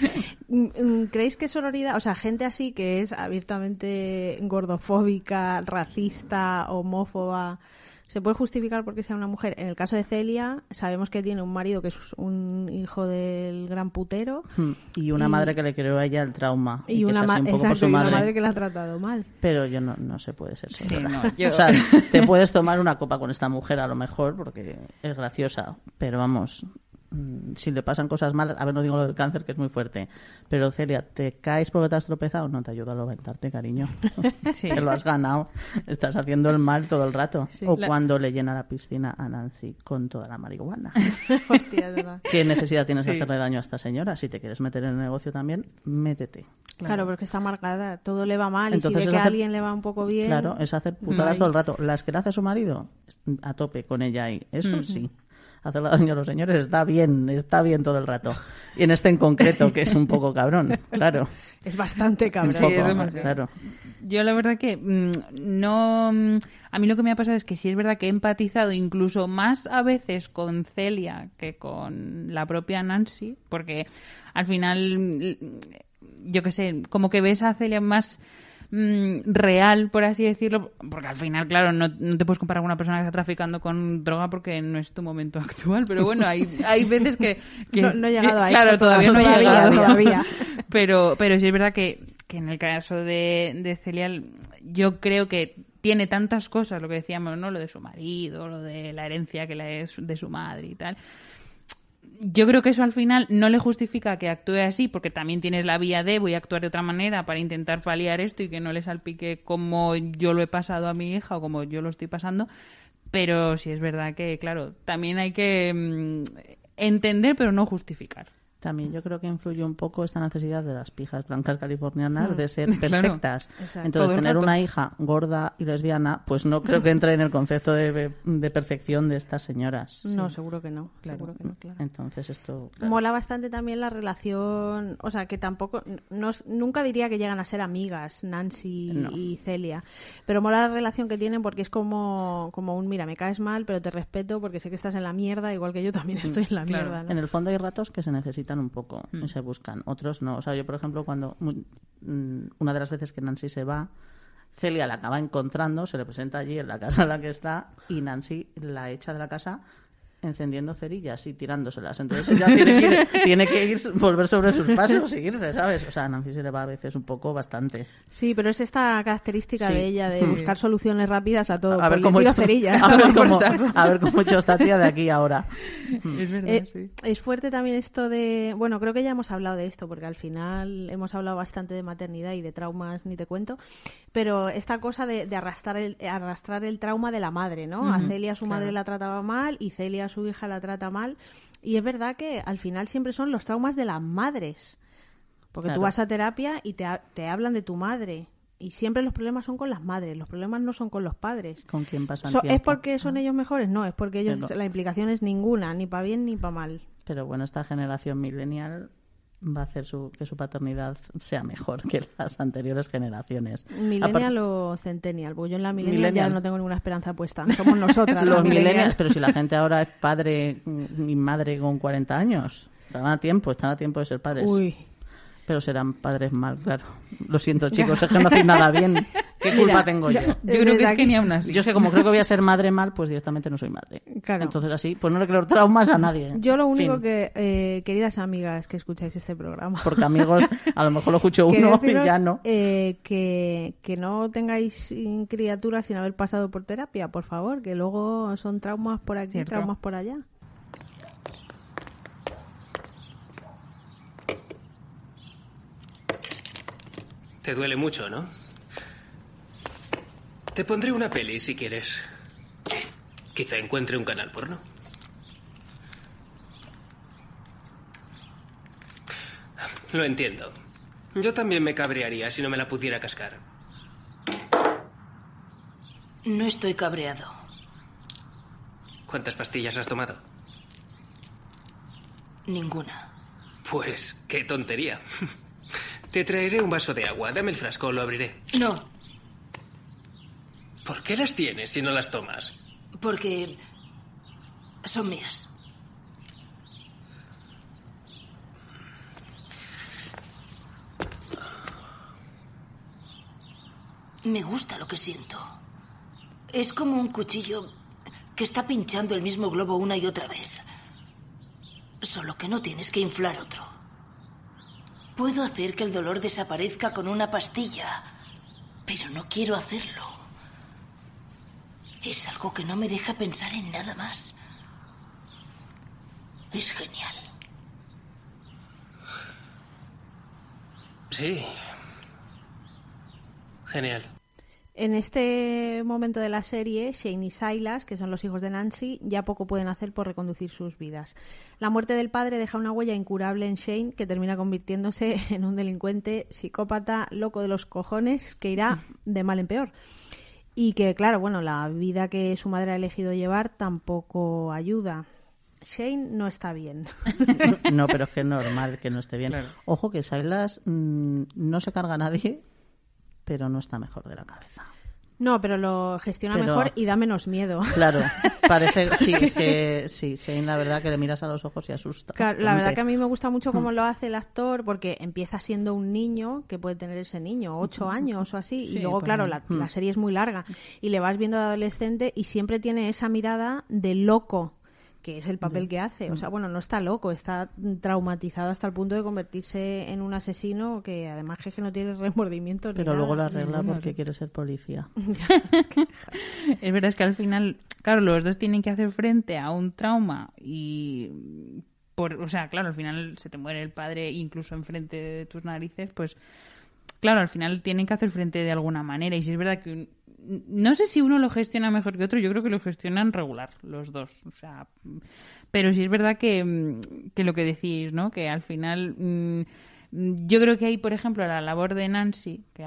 ¿creéis que sororidad, o sea, gente así que es abiertamente gordofóbica, racista, homófoba, se puede justificar porque sea una mujer. En el caso de Celia, sabemos que tiene un marido que es un hijo del gran putero. Hmm. Y una madre que le creó a ella el trauma. Y, una, madre. que la ha tratado mal. Pero yo no, no se puede ser (laughs) O sea, te puedes tomar una copa con esta mujer a lo mejor porque es graciosa, pero vamos, Mm, si le pasan cosas malas, a ver, no digo lo del cáncer, que es muy fuerte, pero Celia, ¿te caes porque te has tropezado? No te ayuda a levantarte, cariño. (laughs) Sí. Te lo has ganado. Estás haciendo el mal todo el rato. o cuando le llena la piscina a Nancy con toda la marihuana. (laughs) Hostia, verdad. ¿Qué necesidad tienes de hacerle daño a esta señora? Si te quieres meter en el negocio también, métete. Claro, porque está marcada todo le va mal y si ve que a alguien le va un poco bien. Claro, es hacer putadas todo el rato. Las que le hace su marido, a tope con ella ahí. Eso mm. sí hacerle daño a los señores está bien, está bien todo el rato. Y en este en concreto, que es un poco cabrón, claro. Es bastante cabrón. claro. Yo la verdad que mm, no... Mm, a mí lo que me ha pasado es que sí es verdad que he empatizado incluso más a veces con Celia que con la propia Nancy, porque al final mm, yo qué sé, como que ves a Celia más Mm, real, por así decirlo, porque al final, claro, no, te puedes comparar con una persona que está traficando con droga porque no es tu momento (laughs) actual, pero bueno, hay, veces que... (laughs) no, he llegado a eso, todavía, no he llegado. Todavía. (laughs) Pero, pero sí es verdad que, que en el caso de, de Celia, yo creo que tiene tantas cosas, lo que decíamos, ¿no? Lo de su marido, lo de la herencia que la es de su madre y tal, yo creo que eso al final no le justifica que actúe así, porque también tienes la vía de voy a actuar de otra manera para intentar paliar esto y que no le salpique como yo lo he pasado a mi hija o como yo lo estoy pasando. Pero sí es verdad que, claro, también hay que mm, entender, pero no justificar. También yo creo que influye un poco esta necesidad de las pijas blancas californianas de mm, ser (laughs) perfectas. Entonces, tener una hija gorda y lesbiana, pues no creo que entre en el concepto de, de perfección de estas señoras. No, seguro que no. Entonces, esto. Mola bastante también la relación. O sea, que tampoco. No, nunca diría que llegan a ser amigas, Nancy y Celia. Pero mola la relación que tienen porque es como, como un: mira, me caes mal, pero te respeto porque sé que estás en la mierda, igual que yo también (laughs) estoy en la mm, mierda. En el fondo hay ratos que se necesitan un poco y mm. se buscan. Otros no. O sea, yo, por ejemplo, cuando mm, una de las veces que Nancy se va, Celia la acaba encontrando, se le presenta allí en la casa en la que está y Nancy la echa de la casa encendiendo cerillas y tirándoselas. Entonces ella (laughs) tiene que, ir, volver sobre sus pasos y irse, ¿sabes? O sea, Nancy se le va a veces un poco bastante. Sí, pero es esta característica de ella, de mm. buscar soluciones rápidas a todo. A ver cómo, ver esta tía de aquí ahora. (laughs) Mm. Es eh, Es fuerte también esto de... Bueno, creo que ya hemos hablado de esto, porque al final hemos hablado bastante de maternidad y de traumas, ni te cuento pero esta cosa de, arrastrar, el, arrastrar el trauma de la madre, ¿no? a Celia su madre la trataba mal y Celia su hija la trata mal. Y es verdad que al final siempre son los traumas de las madres. Porque tú vas a terapia y te, hablan de tu madre y siempre los problemas son con las madres, los problemas no son con los padres. ¿Con quién pasan so, ¿Es porque son ah. ellos mejores? No, es porque ellos, la implicación es ninguna, ni para bien ni para mal. Pero bueno, esta generación milenial va a hacer su, que su paternidad sea mejor que las anteriores generaciones. ¿Millennial o centennial? Porque yo en la millennial, ya no tengo ninguna esperanza puesta. (laughs) Somos nosotras. Los millennials, pero si la gente ahora es padre y madre con 40 años, están a tiempo, están a tiempo de ser padres. Pero serán padres mal, claro. Lo siento, (laughs) chicos, es que no hacéis nada bien. (laughs) culpa tengo yo? Yo (laughs) creo que es que ni Yo es que como creo que voy a ser madre mal, pues directamente no soy madre. Claro. Entonces así, pues no le creo traumas a nadie. Yo lo único que, eh, queridas amigas que escucháis este programa... Porque amigos, a lo mejor lo escucho (laughs) uno y ya no. Eh, que, no tengáis criaturas sin haber pasado por terapia, por favor, que luego son traumas por aquí, traumas por allá. Te duele mucho, ¿no? Te pondré una peli si quieres. Quizá encuentre un canal porno. Lo entiendo. Yo también me cabrearía si no me la pudiera cascar. No estoy cabreado. ¿Cuántas pastillas has tomado? Ninguna. Pues, qué tontería. (laughs) Te traeré un vaso de agua. Dame el frasco, lo abriré. No, ¿Por qué las tienes si no las tomas? Porque son mías. Me gusta lo que siento. Es como un cuchillo que está pinchando el mismo globo una y otra vez. Solo que no tienes que inflar otro. Puedo hacer que el dolor desaparezca con una pastilla, pero no quiero hacerlo. Es algo que no me deja pensar en nada más. Es genial. Sí. Genial. En este momento de la serie, Shane y Silas, que son los hijos de Nancy, ya poco pueden hacer por reconducir sus vidas. La muerte del padre deja una huella incurable en Shane, que termina convirtiéndose (laughs) en un delincuente psicópata loco de los cojones que irá de mal en peor y que, claro, bueno, la vida que su madre ha elegido llevar tampoco ayuda. Shane no está bien. (laughs) no, pero es que es normal que no esté bien. Ojo que Silas mm, no se carga nadie, pero no está mejor de la cabeza. No, pero lo gestiona mejor y da menos miedo. Claro, (laughs) parece, es que sí, la verdad que le miras a los ojos y asusta. la verdad que a mí me gusta mucho cómo mm. lo hace el actor, porque empieza siendo un niño que puede tener ese niño, ocho años o así, y luego, pues claro, la, la, mm. serie es muy larga y le vas viendo de adolescente y siempre tiene esa mirada de loco que es el papel que hace. O sea, mm. bueno, no está loco, está traumatizado hasta el punto de convertirse en un asesino que además es que no tiene (laughs) remordimiento. Pero luego lo la arregla porque quiere ser policía. (laughs) es verdad, es que al final, claro, los dos tienen que hacer frente a un trauma y, por, o sea, claro, al final se te muere el padre incluso enfrente de tus narices, pues claro, al final tienen que hacer frente de alguna manera. Y si es verdad que, no sé si uno lo gestiona mejor que otro, yo creo que lo gestionan regular los dos. O sea, pero sí es verdad que, mm, lo que decís, ¿no? Que al final... Mm, yo creo que hay, por ejemplo, la labor de Nancy, que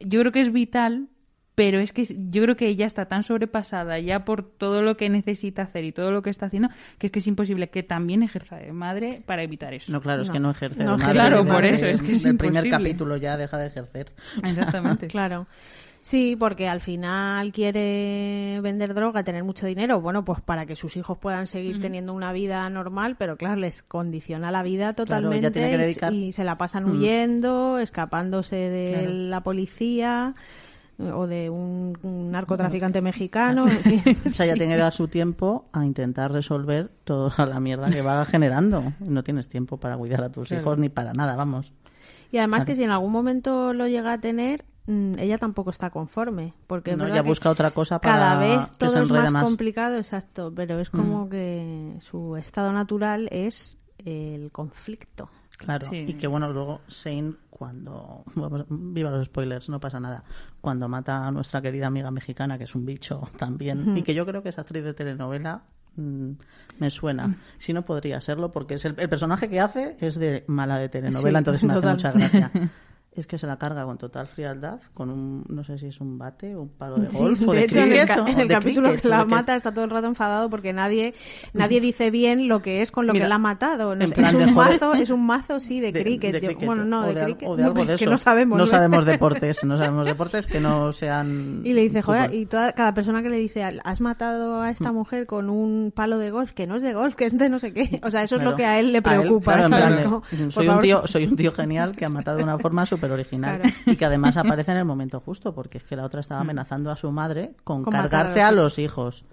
yo creo que es vital pero es que yo creo que ella está tan sobrepasada ya por todo lo que necesita hacer y todo lo que está haciendo, que es que es imposible que también ejerza de madre para evitar eso. No, claro, es que no ejerce de madre. Claro, por eso, es que es El primer capítulo ya deja de ejercer. Exactamente. (laughs) claro. Sí, porque al final quiere vender droga, tener mucho dinero, bueno, pues para que sus hijos puedan seguir teniendo una vida normal, pero claro, les condiciona la vida totalmente y se la pasan mm. huyendo, escapándose de la policía o de un, narcotraficante mexicano. (laughs) o sea, ya tiene que dar su tiempo a intentar resolver toda la mierda que va generando. No tienes tiempo para cuidar a tus hijos ni para nada, vamos. Y además que si en algún momento lo llega a tener, mm, ella tampoco está conforme porque no, ya busca otra cosa para cada vez todo es más, complicado exacto pero es mm. como que su estado natural es el conflicto Claro, y que bueno, luego Shane, cuando. viva los spoilers, no pasa nada. Cuando mata a nuestra querida amiga mexicana, que es un bicho también, y que yo creo que es actriz de telenovela, mm, me suena. Mm. Si no, podría serlo, porque es el, personaje que hace es de mala de telenovela, entonces me hace mucha gracia. (laughs) es que se la carga con total frialdad, con un, no sé si es un bate o un palo de golf. o de, hecho, en el, capítulo que la mata está todo el rato enfadado porque nadie nadie dice bien lo que es con lo que la ha matado. es, un mazo, es un mazo, sí, de, cricket. bueno, no, de, cricket. no sabemos. No sabemos (laughs) deportes, no sabemos deportes que no sean. Y le dice, joder, y toda, cada persona que le dice, has matado a esta hmm. mujer con un palo de golf, que no es de golf, que es de no sé qué. (laughs) O sea, eso es lo que a él le preocupa. soy, un tío, soy un tío genial que ha matado de una forma súper (laughs) original y que además aparece en el (laughs) momento justo, porque es que la otra estaba mm. amenazando a su madre con, cargarse a los hijos.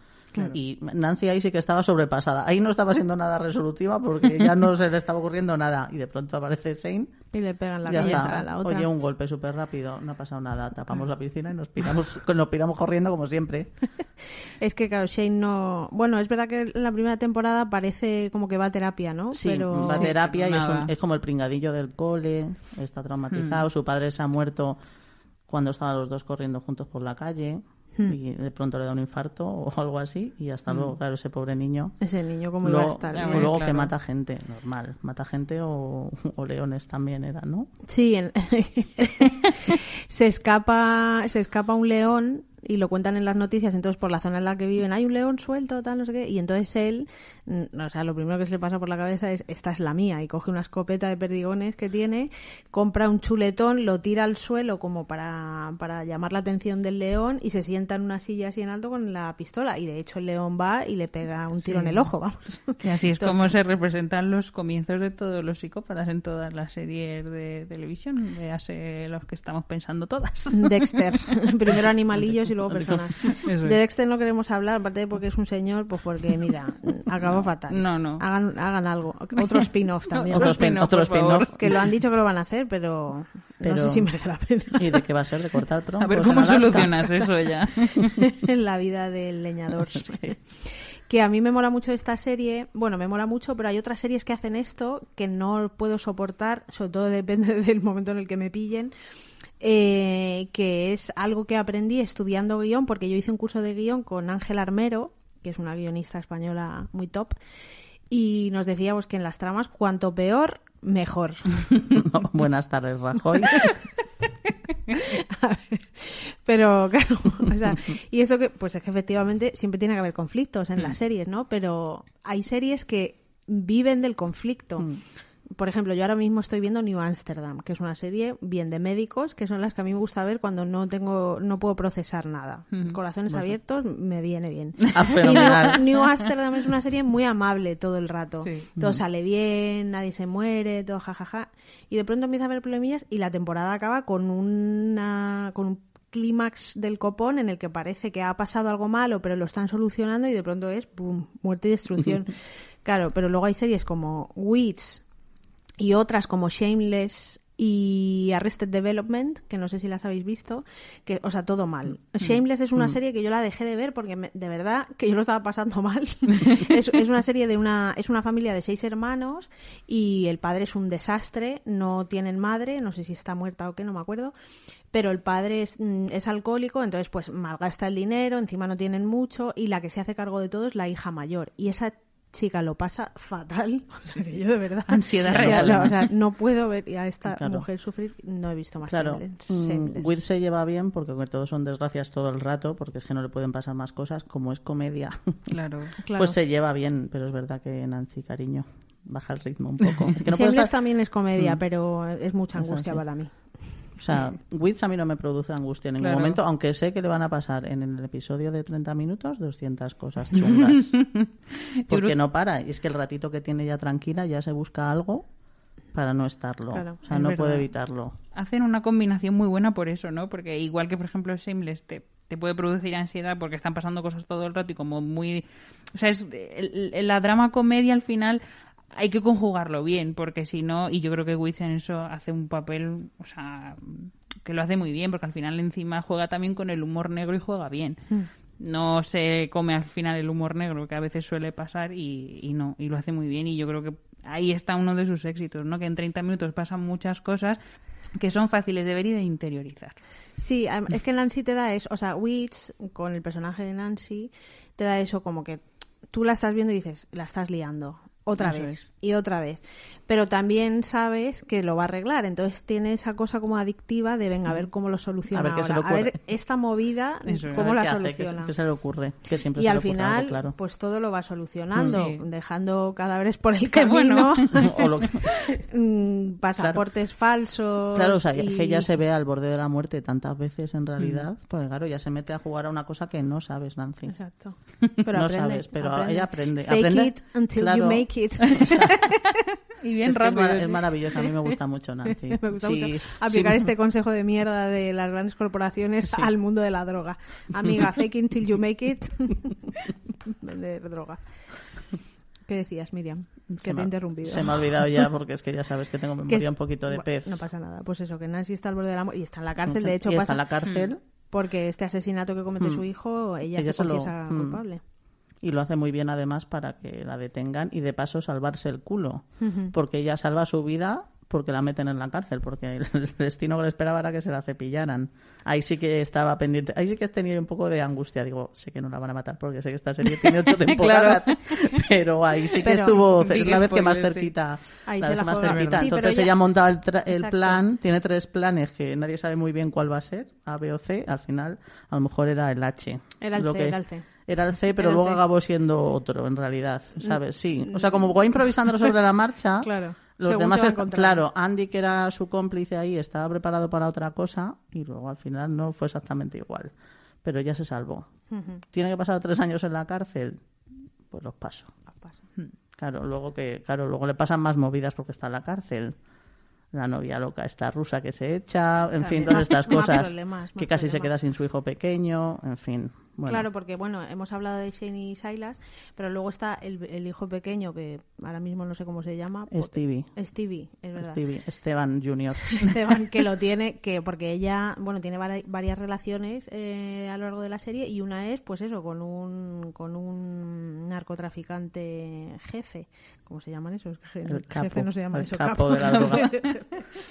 Y Nancy ahí sí que estaba sobrepasada. Ahí no estaba siendo nada resolutiva porque ya no se le estaba ocurriendo nada. Y de pronto aparece Shane. Y le pegan la cabeza a la otra. Oye, un golpe súper rápido, no ha pasado nada. Tapamos ah. la piscina y nos piramos, (laughs) nos piramos corriendo como siempre. (laughs) Es que, claro, Shane no. Bueno, es verdad que la primera temporada parece como que va a terapia, ¿no? Sí, va a terapia y es, como el pringadillo del cole, está traumatizado, hmm. su padre se ha muerto cuando estaban los dos corriendo juntos por la calle hmm. y de pronto le da un infarto o (laughs) algo así y hasta hmm. luego, claro, ese pobre niño. Ese niño como iba a estar. Luego, que mata gente, normal. Mata gente o, (laughs) leones también era, ¿no? Sí, (laughs) se escapa se escapa un león y lo cuentan en las noticias, entonces por la zona en la que viven hay un león suelto, tal, no sé qué, y entonces él, mm, o sea, lo primero que se le pasa por la cabeza es, esta es la mía, y coge una escopeta de perdigones que tiene, compra un chuletón, lo tira al suelo como para, llamar la atención del león y se sienta en una silla así en alto con la pistola, y de hecho el león va y le pega un tiro en el ojo, vamos. Y así es como se representan los comienzos de todos los psicópatas en todas las series de televisión, hace los que estamos pensando todas. Dexter, (laughs) primero animalillo y luego personas. (laughs) De Dexter no queremos hablar, aparte de porque es un señor, pues porque, mira, acabó fatal. No, no. Hagan, hagan algo. Otro spin-off (laughs) también. Otro spin-off, Que lo han dicho que lo van a hacer, pero, no sé si merece la pena. ¿Y de qué va a ser? ¿De cortar otro. (laughs) A ver cómo solucionas eso ya. la vida del leñador. Que a mí me mola mucho esta serie, bueno, me mola mucho, pero hay otras series que hacen esto que no puedo soportar, sobre todo depende del momento en el que me pillen, eh, que es algo que aprendí estudiando guión, porque yo hice un curso de guión con Ángel Armero, que es una guionista española muy top, y nos decíamos que en las tramas cuanto peor, mejor. (laughs) (laughs) buenas tardes, Rajoy. (laughs) Pero claro, y esto que, pues es que efectivamente siempre tiene que haber conflictos en las mm. series, ¿no? Pero hay series que viven del conflicto. Mm por ejemplo, yo ahora mismo estoy viendo New Amsterdam, que es una serie bien de médicos, que son las que a mí me gusta ver cuando no tengo, no puedo procesar nada. Corazones abiertos me viene bien. (laughs) Ah, New, Amsterdam es una serie muy amable todo el rato. Todo sale bien, nadie se muere, todo jajaja. Y de pronto empieza a haber problemillas y la temporada acaba con una, con un clímax del copón en el que parece que ha pasado algo malo, pero lo están solucionando y de pronto es muerte y destrucción. (laughs) claro, pero luego hay series como Wits, y otras como Shameless y Arrested Development, que no sé si las habéis visto, que, o sea, todo mal. Mm. Shameless es una mm. serie que yo la dejé de ver porque de verdad que yo lo estaba pasando mal. (laughs) es, una serie de una, es una familia de seis hermanos y el padre es un desastre, no tienen madre, no sé si está muerta o qué, no me acuerdo, pero el padre es, mm, es alcohólico, entonces pues malgasta el dinero, encima no tienen mucho y la que se hace cargo de todo es la hija mayor. Y esa chica lo pasa fatal. (laughs) de verdad. Ansiedad real. No, no puedo ver a esta mujer sufrir. No he visto más. Claro. ¿eh? Mm, Will se lleva bien porque todos son desgracias todo el rato, porque es que no le pueden pasar más cosas. Como es comedia, (laughs) claro. (laughs) Pues claro. pues se lleva bien. Pero es verdad que Nancy, cariño, baja el ritmo un poco. también es comedia, mm. pero es mucha angustia para mí. O sea, Wits a mí no me produce angustia en ningún momento, aunque sé que le van a pasar en el episodio de 30 minutos 200 cosas chungas. (laughs) porque no para. Y es que el ratito que tiene ya tranquila ya se busca algo para no estarlo. o sea, no puede evitarlo. Hacen una combinación muy buena por eso, ¿no? Porque igual que, por ejemplo, Shameless te, puede producir ansiedad porque están pasando cosas todo el rato y como muy... O sea, es, la drama comedia al final hay que conjugarlo bien, porque si no, y yo creo que Wits en eso hace un papel, o sea, que lo hace muy bien, porque al final encima juega también con el humor negro y juega bien. Hmm. No se come al final el humor negro, que a veces suele pasar, y, no, y lo hace muy bien, y yo creo que ahí está uno de sus éxitos, ¿no? Que en 30 minutos pasan muchas cosas que son fáciles de ver y de interiorizar. Sí, es que Nancy te da eso, o sea, Wits con el personaje de Nancy te da eso como que tú la estás viendo y dices, la estás liando, otra vez y otra vez pero también sabes que lo va a arreglar. Entonces tiene esa cosa como adictiva de, venga, a ver cómo lo soluciona. A ver, esta movida, cómo la soluciona. qué, se le ocurre. Que y al final, pues todo lo va solucionando, dejando cadáveres por el (laughs) camino, bueno. (laughs) (laughs) Mm, pasaportes falsos. Claro, o sea, que ya se ve al borde de la muerte tantas veces en realidad, pues claro, ya se mete a jugar a una cosa que no sabes, Nancy. Exacto. Pero no sabes, pero ella aprende. Fake es maravilloso, a mí me (laughs) gusta mucho, Nancy. aplicar este consejo de mierda de las grandes corporaciones al mundo de la droga. Amiga, (laughs) fake till you make it. (laughs) de droga. ¿Qué decías, Miriam? Que te he interrumpido. Se me ha olvidado ya porque es que ya sabes que tengo memoria un poquito de pez. No pasa nada. Pues eso, que Nancy está al borde de la... Y está en la cárcel, de hecho. pasa... está en la cárcel. Mm. Porque este asesinato que comete mm. su hijo, ella, es se, mm. culpable y lo hace muy bien además para que la detengan y de paso salvarse el culo, porque ella salva su vida porque la meten en la cárcel, porque (laughs) el destino que le esperaba era que se la cepillaran. Ahí sí que estaba pendiente, ahí sí que tenido un poco de angustia, digo, sé que no la van a matar porque sé que esta serie tiene ocho (laughs) temporadas, (laughs) pero ahí sí que estuvo, es la vez que más cerquita, ahí Entonces ella, montaba monta el, plan, tiene tres planes que nadie sabe muy bien cuál va a ser, A, B o C, al final a lo mejor era el H. El que... el C era el C, pero luego acabó siendo otro, en realidad, mm. ¿sabes? Sí. O sea, como voy improvisando sobre la marcha, (laughs) claro. los demás, claro, Andy, que era su cómplice ahí, estaba preparado para otra cosa y luego al final no fue exactamente igual. Pero ya se salvó. ¿Tiene que pasar tres años en la cárcel? Pues los paso. Hmm. Claro, luego que, claro, luego le pasan más movidas porque está en la cárcel la novia loca esta rusa que se echa, en fin, todas estas (laughs) cosas, que casi se queda sin su hijo pequeño, en fin, Claro, porque bueno, hemos hablado de Shane y Silas, pero luego está el, el, hijo pequeño que ahora mismo no sé cómo se llama. Stevie. Stevie, es verdad. Stevie, Esteban Junior. (laughs) Esteban que lo (laughs) tiene, que porque ella, bueno, tiene varias relaciones eh, a lo largo de la serie y una es, pues eso, con un con un narcotraficante jefe, ¿cómo se llaman esos? (laughs) El capo, jefe no se llama eso, capo, de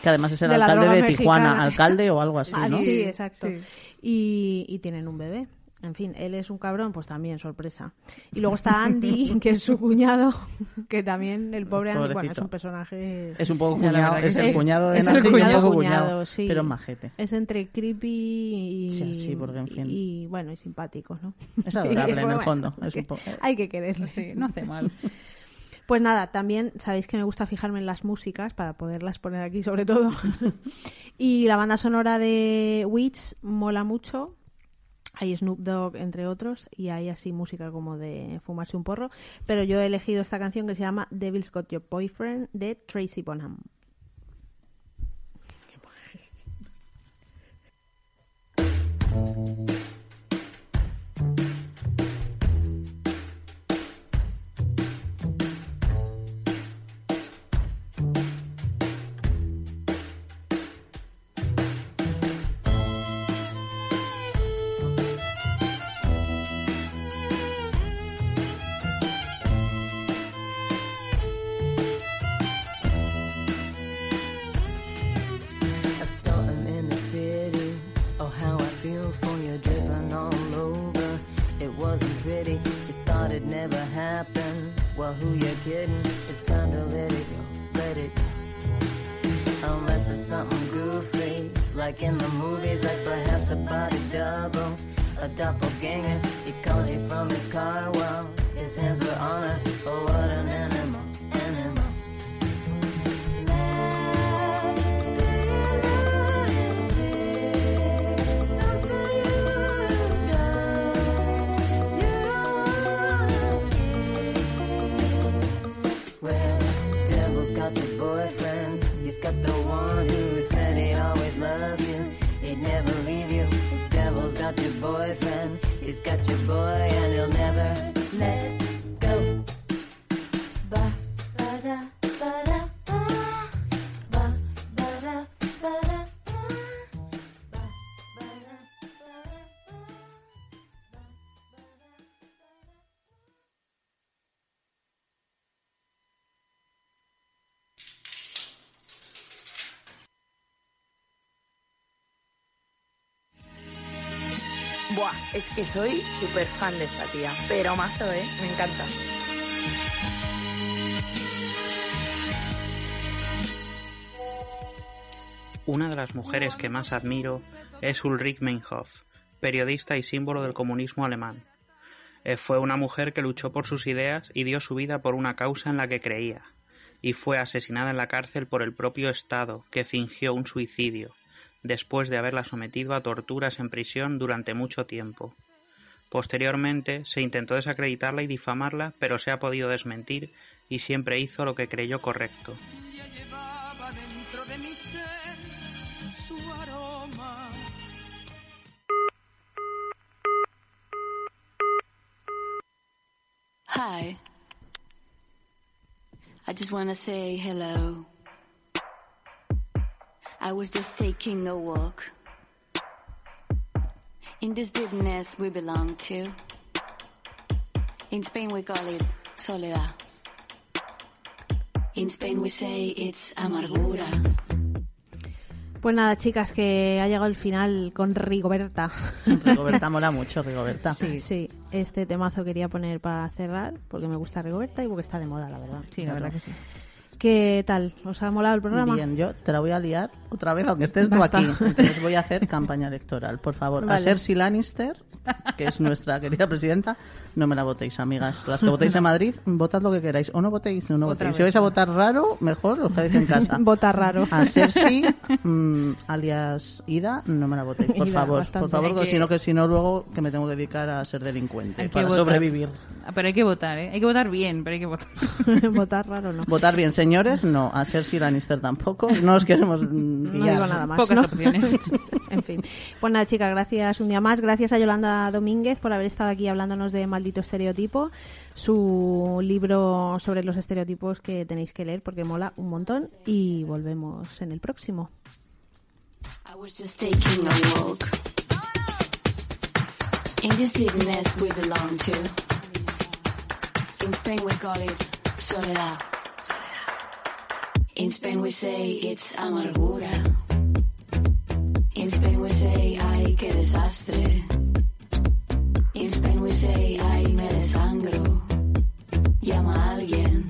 que además es el alcalde de Tijuana, alcalde o algo así, ah, ¿no? sí, exacto. y tienen un bebé en fin, él es un cabrón, pues también, sorpresa. Y luego está Andy, (laughs) que es su cuñado, que también, el pobre Andy, bueno, es un personaje... Es un poco cuñado, es, el cuñado de Nancy cuñado un poco cuñado, sí. pero majete. Es entre creepy y, sí, sí, porque, en fin. y, bueno, y simpático, ¿no? Es (laughs) adorable en el fondo. Hay que quererlo. no hace mal. (laughs) Pues nada, también sabéis que me gusta fijarme en las músicas para poderlas poner aquí sobre todo. y la banda sonora de Witch mola mucho, hay Snoop Dogg, entre otros, y hay así música como de fumarse un porro. Pero yo he elegido esta canción que se llama Devil's Got Your Boyfriend de Tracy Bonham. Es que soy súper fan de esta tía. Pero mazo, ¿eh? Me encanta. Una de las mujeres que más admiro es Ulrich Meinhof, periodista y símbolo del comunismo alemán. Eh, fue una mujer que luchó por sus ideas y dio su vida por una causa en la que creía, y fue asesinada en la cárcel por el propio Estado, que fingió un suicidio después de haberla sometido a torturas en prisión durante mucho tiempo. Posteriormente se intentó desacreditarla y difamarla, pero se ha podido desmentir y siempre hizo lo que creyó correcto. I was just taking a walk. In this deepness we belong to. In Spain we call it soledad. In Spain we say it's amargura. Pues nada, chicas, que ha llegado el final con Rigoberta. (laughs) Rigoberta mola mucho, Rigoberta. Sí, sí. Este temazo quería poner para cerrar, porque me gusta Rigoberta y porque está de moda, la verdad. Sí, la verdad que sí. ¿Qué tal? ¿Os ha molado el programa? Bien, yo te la voy a liar otra vez, aunque estés tú aquí. Entonces voy a hacer campaña electoral. Por favor, a Cersei Lannister, que es nuestra querida presidenta, no me la votéis, amigas. Las que votéis en Madrid, votad lo que queráis. O no votéis, no votéis. Si vais a votar raro, mejor os quedáis en casa. (laughs) Votar raro. A Cersei, mm, alias Ida, no me la votéis, por favor. Por favor, sino que si no, luego que me tengo que dedicar a ser delincuente para sobrevivir. Ah, pero hay que votar, ¿eh? Hay que votar bien, pero hay que votar. (laughs) votar raro no. Votar bien, señor señores, no. A Cersei Lannister tampoco. No os queremos guiar. (laughs) No nada más. Pocas opciones. (laughs) en fin. Pues chicas, gracias un día más. Gracias a Yolanda Domínguez por haber estado aquí hablándonos de Maldito Estereotipo, su libro sobre los estereotipos que tenéis que leer porque mola un montón. Y volvemos en el próximo. In Spain we say it's amargura. In Spain we say ay que desastre. In Spain we say ay me desangro. Llama a alguien.